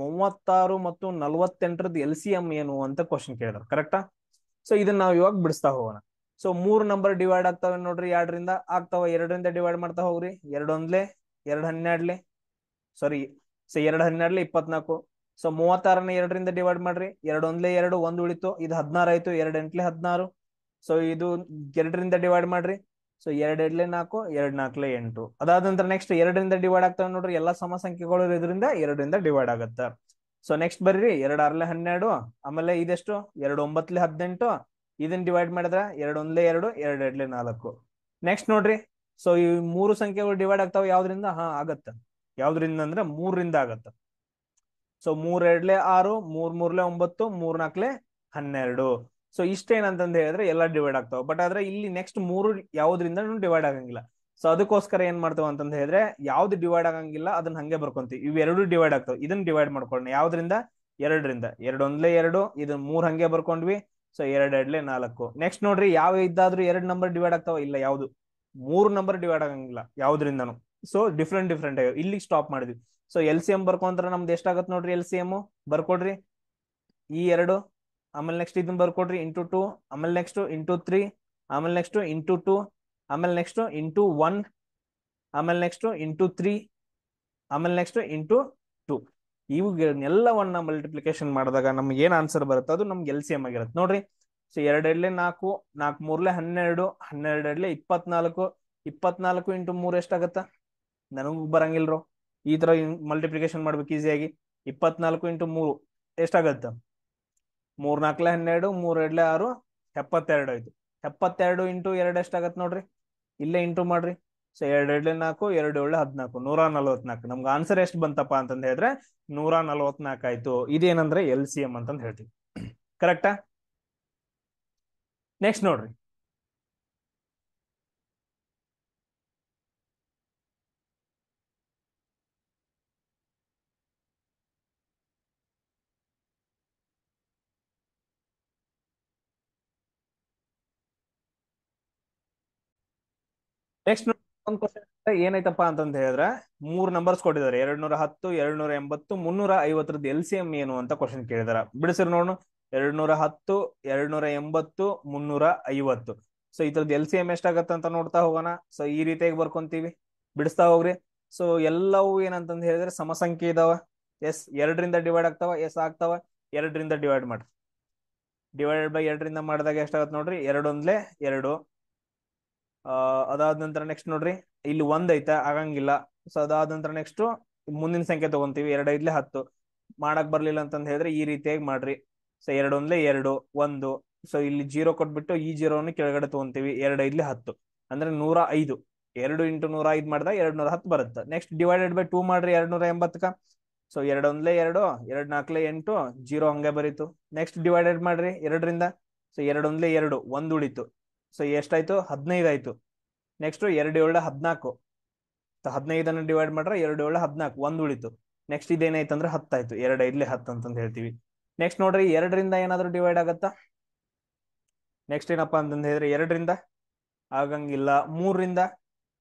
ಮೂವತ್ತಾರು ಮತ್ತು ನಲ್ವತ್ತೆಂಟರದ್ದು ಎಲ್ ಸಿ ಎಂ ಏನು ಅಂತ ಕ್ವಶನ್ ಕೇಳಿದ್ರು ಕರೆಕ್ಟಾ ಸೊ ಇದನ್ನ ನಾವು ಇವಾಗ ಬಿಡಿಸ್ತಾ ಹೋಗೋಣ ಸೊ ಮೂರ್ ನಂಬರ್ ಡಿವೈಡ್ ಆಗ್ತಾವೆ ನೋಡ್ರಿ ಎರಡರಿಂದ ಆಗ್ತಾವ ಎರಡರಿಂದ ಡಿವೈಡ್ ಮಾಡ್ತಾ ಹೋಗ್ರಿ ಎರಡೊಂದ್ಲೆ ಎರಡ್ ಹನ್ನೆರಡ್ಲೆ ಸಾರಿ ಸೊ ಎರಡ್ ಹನ್ನೆರಡ್ಲೆ ಇಪ್ಪತ್ನಾಲ್ಕು ಸೊ ಮೂವತ್ತಾರನ್ನ ಎರಡರಿಂದ ಡಿವೈಡ್ ಮಾಡ್ರಿ ಎರಡೊಂದ್ಲೆ ಎರಡು ಒಂದ್ ಉಳಿತು ಇದು ಹದಿನಾರು ಆಯ್ತು ಎರಡು ಎಂಟ್ಲೆ ಹದಿನಾರು ಸೊ ಇದು ಎರಡರಿಂದ ಡಿವೈಡ್ ಮಾಡ್ರಿ ಸೊ ಎರಡ್ ಎಡ್ಲೆ ನಾಲ್ಕು ಎರಡ್ ನಾಲ್ಕಲೆ ಎಂಟು ಅದಾದ ನಂತರ ನೆಕ್ಸ್ಟ್ ಎರಡರಿಂದ ಡಿವೈಡ್ ಆಗ್ತಾವೆ ನೋಡ್ರಿ ಎಲ್ಲಾ ಸಮ ಸಂಖ್ಯೆಗಳು ಇರೋದ್ರಿಂದ ಎರಡರಿಂದ ಡಿವೈಡ್ ಆಗತ್ತ ಸೊ ನೆಕ್ಸ್ಟ್ ಬರ್ರಿ ಎರಡ್ ಆರ್ಲೆ ಹನ್ನೆರಡು ಆಮೇಲೆ ಇದೆಷ್ಟು ಎರಡು ಒಂಬತ್ಲೆ ಹದಿನೆಂಟು ಇದನ್ನ ಡಿವೈಡ್ ಮಾಡಿದ್ರ ಎರಡ್ ಒಂದ್ಲೆ ಎರಡು ಎರಡ್ ಎರಡ್ಲೆ ನಾಲ್ಕು ನೆಕ್ಸ್ಟ್ ನೋಡ್ರಿ ಸೊ ಈ ಮೂರು ಸಂಖ್ಯೆಗಳು ಡಿವೈಡ್ ಆಗ್ತಾವ ಯಾವ್ದ್ರಿಂದ ಹಾ ಆಗತ್ತ ಯಾವ್ದ್ರಿಂದ ಅಂದ್ರೆ ಮೂರರಿಂದ ಆಗತ್ತ ಸೊ ಮೂರ್ ಎರಡ್ಲೆ ಆರು ಮೂರ್ ಮೂರ್ಲೆ ಒಂಬತ್ತು ಮೂರ್ ನಾಲ್ಕಲೆ ಹನ್ನೆರಡು ಸೊ ಇಷ್ಟೇನಂತಂದ ಹೇಳಿದ್ರೆ ಎಲ್ಲ ಡಿವೈಡ್ ಆಗ್ತಾವ ಬಟ್ ಆದ್ರೆ ಇಲ್ಲಿ ನೆಕ್ಸ್ಟ್ ಮೂರು ಯಾವ್ದ್ರಿಂದ ಡಿವೈಡ್ ಆಗಂಗಿಲ್ಲ ಸೊ ಅದಕ್ಕೋಸ್ಕರ ಏನ್ ಮಾಡ್ತಾವ ಅಂತಂದ ಹೇಳಿದ್ರೆ ಯಾವ್ದು ಡಿವೈಡ್ ಆಗಂಗಿಲ್ಲ ಅದನ್ನ ಹಂಗೆ ಬರ್ಕೊಂತೀವಿ ಇವೆರಡು ಡಿವೈಡ್ ಆಗ್ತಾವ ಇದನ್ನ ಡಿವೈಡ್ ಮಾಡ್ಕೊಳ್ಳೋಣ ಯಾವ್ದ್ರಿಂದ ಎರಡರಿಂದ ಎರಡೊಂದ್ಲೇ ಎರಡು ಇದನ್ನ ಮೂರ್ ಹಂಗೆ ಬರ್ಕೊಂಡ್ವಿ ಸೊ ಎರಡ್ ಎರಡ್ಲೆ ನಾಲ್ಕು ನೆಕ್ಸ್ಟ್ ನೋಡ್ರಿ ಯಾವ ಇದ್ದಾದ್ರೂ ಎರಡ್ ನಂಬರ್ ಡಿವೈಡ್ ಆಗ್ತಾವ ಇಲ್ಲ ಯಾವ್ದು ಮೂರು ನಂಬರ್ ಡಿವೈಡ್ ಆಗಂಗಿಲ್ಲ ಯಾವ್ದ್ರಿಂದನು ಸೊ ಡಿಫ್ರೆಂಟ್ ಡಿಫ್ರೆಂಟ್ ಆಗಿ ಇಲ್ಲಿ ಸ್ಟಾಪ್ ಮಾಡಿದ್ವಿ ಸೊ ಎಲ್ ಸಿ ಎಂ ಬರ್ಕೊಂಡ್ರೆ ನಮ್ದು ಎಷ್ಟಾಗತ್ ನೋಡ್ರಿ ಎಲ್ ಸಿ ಎಂ ಬರ್ಕೊಡ್ರಿ ಈ ಎರಡು ಆಮೇಲೆ ನೆಕ್ಸ್ಟ್ ಇದನ್ನ ಬರ್ಕೊಡ್ರಿ ಇಂಟು ಟು ಆಮೇಲೆ ನೆಕ್ಸ್ಟ್ ಇಂಟು ತ್ರೀ ಆಮೇಲೆ ನೆಕ್ಸ್ಟ್ ಇಂಟು ಟು ಆಮೇಲೆ ನೆಕ್ಸ್ಟ್ ಇಂಟು ಒನ್ ಆಮೇಲೆ ನೆಕ್ಸ್ಟ್ ಇಂಟು ತ್ರೀ ಆಮೇಲೆ ನೆಕ್ಸ್ಟ್ ಇಂಟು ಟು ಒನ್ನ ಮಲ್ಟಿಪ್ಲಿಕೇಶನ್ ಮಾಡಿದಾಗ ನಮ್ಗೆ ಏನ್ ಆನ್ಸರ್ ಬರುತ್ತೆ ಅದು ನಮ್ಗೆ ಎಲ್ ಸಿ ಎಮ್ ಆಗಿರುತ್ತೆ ನೋಡ್ರಿ ಸೊ ಎರಡೆಡ್ಲೆ ನಾಲ್ಕು ನಾಲ್ಕು ಮೂರ್ಲೆ ಹನ್ನೆರಡು ಹನ್ನೆರಡು ಎಡ್ಲೆ ಇಪ್ಪತ್ನಾಲ್ಕು ಇಪ್ಪತ್ನಾಲ್ಕು ಇಂಟು ಮೂರು ಎಷ್ಟಾಗತ್ತ ನನಗೂ ಬರಂಗಿಲ್ರು ಈ ತರ ಮಲ್ಟಿಪ್ಲಿಕೇಶನ್ ಮಾಡ್ಬೇಕು ಈಸಿಯಾಗಿ ಇಪ್ಪತ್ನಾಲ್ಕು ಇಂಟು ಮೂರು ಎಷ್ಟಾಗತ್ತ ಮೂರ್ ನಾಲ್ಕಲೆ ಹನ್ನೆರಡು ಮೂರ್ ಎರಡ್ಲೆ ಆರು ಎಪ್ಪತ್ತೆರಡು ಆಯ್ತು ಎಪ್ಪತ್ತೆರಡು ಇಂಟು ಎರಡು ಎಷ್ಟಾಗತ್ತೆ ನೋಡ್ರಿ ಇಲ್ಲೇ ಇಂಟು ಮಾಡ್ರಿ ಸೊ ಎರಡು ಎರಡ್ಲೆ ನಾಲ್ಕು ಎರಡು ಏಳು ಹದಿನಾಲ್ಕು ನೂರ ನಲ್ವತ್ನಾಲ್ಕು ನಮ್ಗೆ ಆನ್ಸರ್ ಎಷ್ಟು ಬಂತಪ್ಪ ಅಂತಂದ ಹೇಳಿದ್ರೆ ನೂರ ನಲ್ವತ್ನಾಲ್ಕು ಆಯ್ತು ಇದೇನಂದ್ರೆ ಎಲ್ ಸಿ ಎಂ ಅಂತಂದು ಹೇಳ್ತೀವಿ ಕರೆಕ್ಟಾ ನೆಕ್ಸ್ಟ್ ನೋಡ್ರಿ ನೆಕ್ಸ್ಟ್ ಒಂದು ಕ್ವಶನ್ ಏನೈತಪ್ಪ ಅಂತ ಹೇಳಿದ್ರೆ ಮೂರ್ ನಂಬರ್ಸ್ ಕೊಟ್ಟಿದ್ದಾರೆ ಎರಡ್ ನೂರ ಹತ್ತು ಎರಡ್ ನೂರ ಎಂಬತ್ತು ಮುನ್ನೂರ ಐವತ್ತರದ್ದು ಎಲ್ ಸಿ ಎಂ ಏನು ಅಂತ ಕ್ವಶನ್ ಕೇಳಿದಾರ ಬಿಡಿಸಿರ್ ನೋಡು ಎರಡ್ ನೂರ ಹತ್ತು ಎರಡ್ ನೂರ ಎಂಬತ್ತು ಮುನ್ನೂರ ಐವತ್ತು ಸೊ ಇದ್ರದ್ದು ಎಲ್ ಸಿ ಎಂ ಎಷ್ಟಾಗತ್ತೆ ಅಂತ ನೋಡ್ತಾ ಹೋಗೋಣ ಸೊ ಈ ರೀತಿಯಾಗಿ ಬರ್ಕೊಂತೀವಿ ಬಿಡಿಸ್ತಾ ಹೋಗ್ರಿ ಸೊ ಎಲ್ಲವೂ ಏನಂತಂದ್ ಹೇಳಿದ್ರೆ ಸಮಸಂಖ್ಯೆ ಇದಾವ ಎಸ್ ಎರಡರಿಂದ ಡಿವೈಡ್ ಆಗ್ತಾವ ಎಸ್ ಆಗ್ತಾವ ಎರಡರಿಂದ ಡಿವೈಡ್ ಮಾಡ್ರಿ ಡಿವೈಡ್ ಬೈ ಎರಡರಿಂದ ಮಾಡಿದಾಗ ಎಷ್ಟಾಗತ್ತೆ ನೋಡ್ರಿ ಒಂದ್ಲೆ ಎರಡು ಅದಾದ ನಂತರ ನೆಕ್ಸ್ಟ್ ನೋಡ್ರಿ ಇಲ್ಲಿ ಒಂದ್ ಐತೆ ಆಗಂಗಿಲ್ಲ ಸೊ ಅದಾದ ನಂತರ ನೆಕ್ಸ್ಟ್ ಮುಂದಿನ ಸಂಖ್ಯೆ ತಗೊಂತೀವಿ ಎರಡ್ ಐದ್ಲೆ ಹತ್ತು ಮಾಡಕ್ ಬರ್ಲಿಲ್ಲ ಅಂತಂದ್ ಹೇಳಿದ್ರೆ ಈ ರೀತಿಯಾಗಿ ಮಾಡ್ರಿ ಸೊ ಎರಡೊಂದ್ಲೆ ಎರಡು ಒಂದು ಸೊ ಇಲ್ಲಿ ಜೀರೋ ಕೊಟ್ಬಿಟ್ಟು ಈ ಜೀರೋನ ಕೆಳಗಡೆ ತಗೊಂತೀವಿ ಎರಡ್ ಐದ್ಲೆ ಹತ್ತು ಅಂದ್ರೆ ನೂರ ಐದು ಎರಡು ಇಂಟು ನೂರ ಐದು ಮಾಡಿದಾಗ ಎರಡ್ ನೂರ ಹತ್ತು ಬರುತ್ತೆ ನೆಕ್ಸ್ಟ್ ಡಿವೈಡೆಡ್ ಬೈ ಟೂ ಮಾಡ್ರಿ ಎರಡ್ ನೂರ ಎಂಬತ್ತಕ ಸೊ ಎರಡೊಂದ್ಲೆ ಎರಡು ಎರಡ್ ನಾಲ್ಕಲೆ ಎಂಟು ಜೀರೋ ಹಂಗೆ ಬರೀತು ನೆಕ್ಸ್ಟ್ ಡಿವೈಡೆಡ್ ಮಾಡ್ರಿ ಎರಡರಿಂದ ಸೊ ಎರಡೊಂದ್ಲೆ ಎರಡು ಒಂದ್ ಉಳಿತು ಸೊ ಎಷ್ಟಾಯ್ತು ಹದಿನೈದು ಆಯ್ತು ನೆಕ್ಸ್ಟ್ ಎರಡು ಏಳು ಹದಿನಾಲ್ಕು ಹದಿನೈದನ್ನು ಡಿವೈಡ್ ಮಾಡ್ರೆ ಎರಡು ಏಳು ಹದಿನಾಲ್ಕು ಒಂದು ಉಳಿತು ನೆಕ್ಸ್ಟ್ ಇದೇನಾಯ್ತು ಅಂದ್ರೆ ಹತ್ತಾಯ್ತು ಎರಡು ಐದ್ಲೆ ಹತ್ತು ಅಂತಂದು ಹೇಳ್ತೀವಿ ನೆಕ್ಸ್ಟ್ ನೋಡ್ರಿ ಎರಡರಿಂದ ಏನಾದರೂ ಡಿವೈಡ್ ಆಗತ್ತ ನೆಕ್ಸ್ಟ್ ಏನಪ್ಪಾ ಅಂತಂದು ಹೇಳಿದ್ರೆ ಎರಡರಿಂದ ಆಗಂಗಿಲ್ಲ ಮೂರರಿಂದ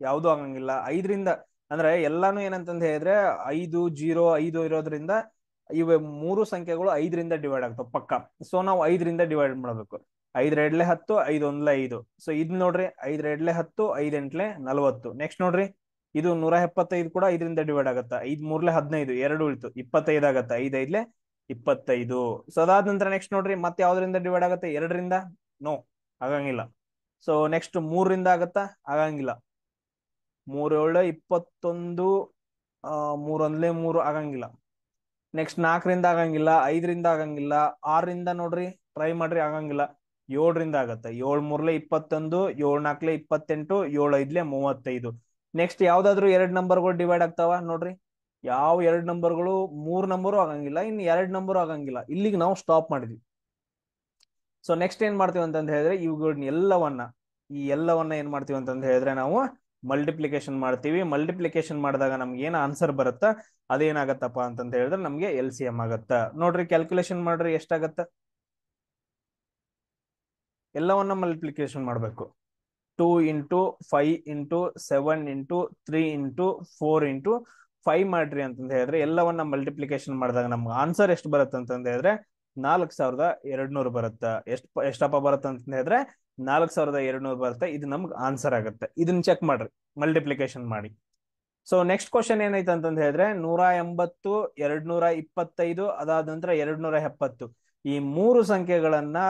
ಯಾವುದು ಆಗಂಗಿಲ್ಲ ಐದರಿಂದ ಅಂದ್ರೆ ಎಲ್ಲಾನು ಏನಂತಂದು ಹೇಳಿದ್ರೆ ಐದು ಜೀರೋ ಐದು ಇರೋದ್ರಿಂದ ಇವ ಮೂರು ಸಂಖ್ಯೆಗಳು ಐದರಿಂದ ಡಿವೈಡ್ ಆಗ್ತಾವ್ ಪಕ್ಕ ಸೊ ನಾವು ಐದರಿಂದ ಡಿವೈಡ್ ಮಾಡಬೇಕು ಐದ್ ಎರಡ್ಲೆ ಹತ್ತು ಐದ್ ಒಂದ್ಲೆ ಐದು ಸೊ ಇದ್ ನೋಡ್ರಿ ಐದ್ ಎರಡ್ಲೆ ಹತ್ತು ಐದ್ ಎಂಟ್ಲೆ ನಲ್ವತ್ತು ನೆಕ್ಸ್ಟ್ ನೋಡ್ರಿ ಇದು ನೂರ ಎಪ್ಪತ್ತೈದು ಕೂಡ ಇದರಿಂದ ಡಿವೈಡ್ ಆಗುತ್ತೆ ಐದ್ ಮೂರ್ಲೆ ಹದಿನೈದು ಎರಡು ಉಳಿತು ಇಪ್ಪತ್ತೈದು ಆಗತ್ತೆ ಐದ್ ಐದ್ಲೆ ಇಪ್ಪತ್ತೈದು ಸೊ ಅದಾದ ನಂತರ ನೆಕ್ಸ್ಟ್ ನೋಡ್ರಿ ಮತ್ತೆ ಯಾವ್ದ್ರಿಂದ ಡಿವೈಡ್ ಆಗತ್ತೆ ಎರಡರಿಂದ ನೋ ಆಗಂಗಿಲ್ಲ ಸೊ ನೆಕ್ಸ್ಟ್ ಮೂರರಿಂದ ಆಗತ್ತ ಆಗಂಗಿಲ್ಲ ಏಳು ಇಪ್ಪತ್ತೊಂದು ಮೂರೊಂದ್ಲೆ ಮೂರು ಆಗಂಗಿಲ್ಲ ನೆಕ್ಸ್ಟ್ ನಾಲ್ಕರಿಂದ ಆಗಂಗಿಲ್ಲ ಐದರಿಂದ ಆಗಂಗಿಲ್ಲ ಆರರಿಂದ ನೋಡ್ರಿ ಟ್ರೈ ಮಾಡ್ರಿ ಆಗಂಗಿಲ್ಲ ಏಳರಿಂದ ಆಗತ್ತೆ ಏಳ್ ಮೂರ್ಲೆ ಇಪ್ಪತ್ತೊಂದು ಏಳ್ ನಾಲ್ಕಲೆ ಇಪ್ಪತ್ತೆಂಟು ಏಳ್ ಐದ್ಲೆ ಮೂವತ್ತೈದು ನೆಕ್ಸ್ಟ್ ಯಾವ್ದಾದ್ರು ಎರಡ್ ನಂಬರ್ಗಳು ಡಿವೈಡ್ ಆಗ್ತಾವ ನೋಡ್ರಿ ಯಾವ ಎರಡ್ ನಂಬರ್ಗಳು ಮೂರ್ ನಂಬರು ಆಗಂಗಿಲ್ಲ ಇನ್ನು ಎರಡ್ ನಂಬರು ಆಗಂಗಿಲ್ಲ ಇಲ್ಲಿಗೆ ನಾವು ಸ್ಟಾಪ್ ಮಾಡಿದ್ವಿ ಸೊ ನೆಕ್ಸ್ಟ್ ಏನ್ ಮಾಡ್ತೀವಿ ಅಂತಂದ್ ಹೇಳಿದ್ರೆ ಇವುಗಳನ್ನ ಎಲ್ಲವನ್ನ ಈ ಎಲ್ಲವನ್ನ ಏನ್ ಮಾಡ್ತೀವಿ ಅಂತಂದ್ ಹೇಳಿದ್ರೆ ನಾವು ಮಲ್ಟಿಪ್ಲಿಕೇಶನ್ ಮಾಡ್ತೀವಿ ಮಲ್ಟಿಪ್ಲಿಕೇಶನ್ ಮಾಡಿದಾಗ ನಮ್ಗೆ ಏನ್ ಆನ್ಸರ್ ಬರುತ್ತಾ ಅದೇನಾಗತ್ತಪ್ಪ ಅಂತ ಹೇಳಿದ್ರೆ ನಮ್ಗೆ ಎಲ್ ಸಿ ಎಂ ಆಗತ್ತ ನೋಡ್ರಿ ಕ್ಯಾಲ್ಕುಲೇಷನ್ ಮಾಡ್ರಿ ಎಷ್ಟಾಗತ್ತ ಎಲ್ಲವನ್ನ ಮಲ್ಟಿಪ್ಲಿಕೇಶನ್ ಮಾಡಬೇಕು two into five into seven into three into four into five ಮಾಡ್ರಿ ಅಂತಂದ ಹೇಳಿದ್ರೆ ಎಲ್ಲವನ್ನ ಮಲ್ಟಿಪ್ಲಿಕೇಶನ್ ಮಾಡಿದಾಗ ನಮ್ಗೆ ಆನ್ಸರ್ ಎಷ್ಟು ಬರುತ್ತೆ ಅಂತಂದ ಹೇಳಿದ್ರೆ ನಾಲ್ಕು ಸಾವಿರದ ಎರಡ್ ನೂರು ಬರುತ್ತೆ ಎಷ್ಟು ಎಷ್ಟಪ್ಪ ಬರುತ್ತೆ ಅಂತ ಹೇಳಿದ್ರೆ ನಾಲ್ಕು ಸಾವಿರದ ಎರಡ್ ನೂರು ಬರುತ್ತೆ ಇದು ನಮ್ಗೆ ಆನ್ಸರ್ ಆಗುತ್ತೆ ಇದನ್ನ ಚೆಕ್ ಮಾಡ್ರಿ ಮಲ್ಟಿಪ್ಲಿಕೇಶನ್ ಮಾಡಿ ಸೊ ನೆಕ್ಸ್ಟ್ ಕ್ವಶನ್ ಏನೈತೆ ಅಂತಂದ ಹೇಳಿದ್ರೆ ನೂರ ಎಂಬತ್ತು ಎರಡ್ ನೂರ ಇಪ್ಪತ್ತೈದು ಅದಾದ ನಂತರ ಎರಡ್ ನೂರ ಎಪ್ಪತ್ತು ಈ ಮೂರು ಸಂಖ್ಯೆಗಳನ್ನ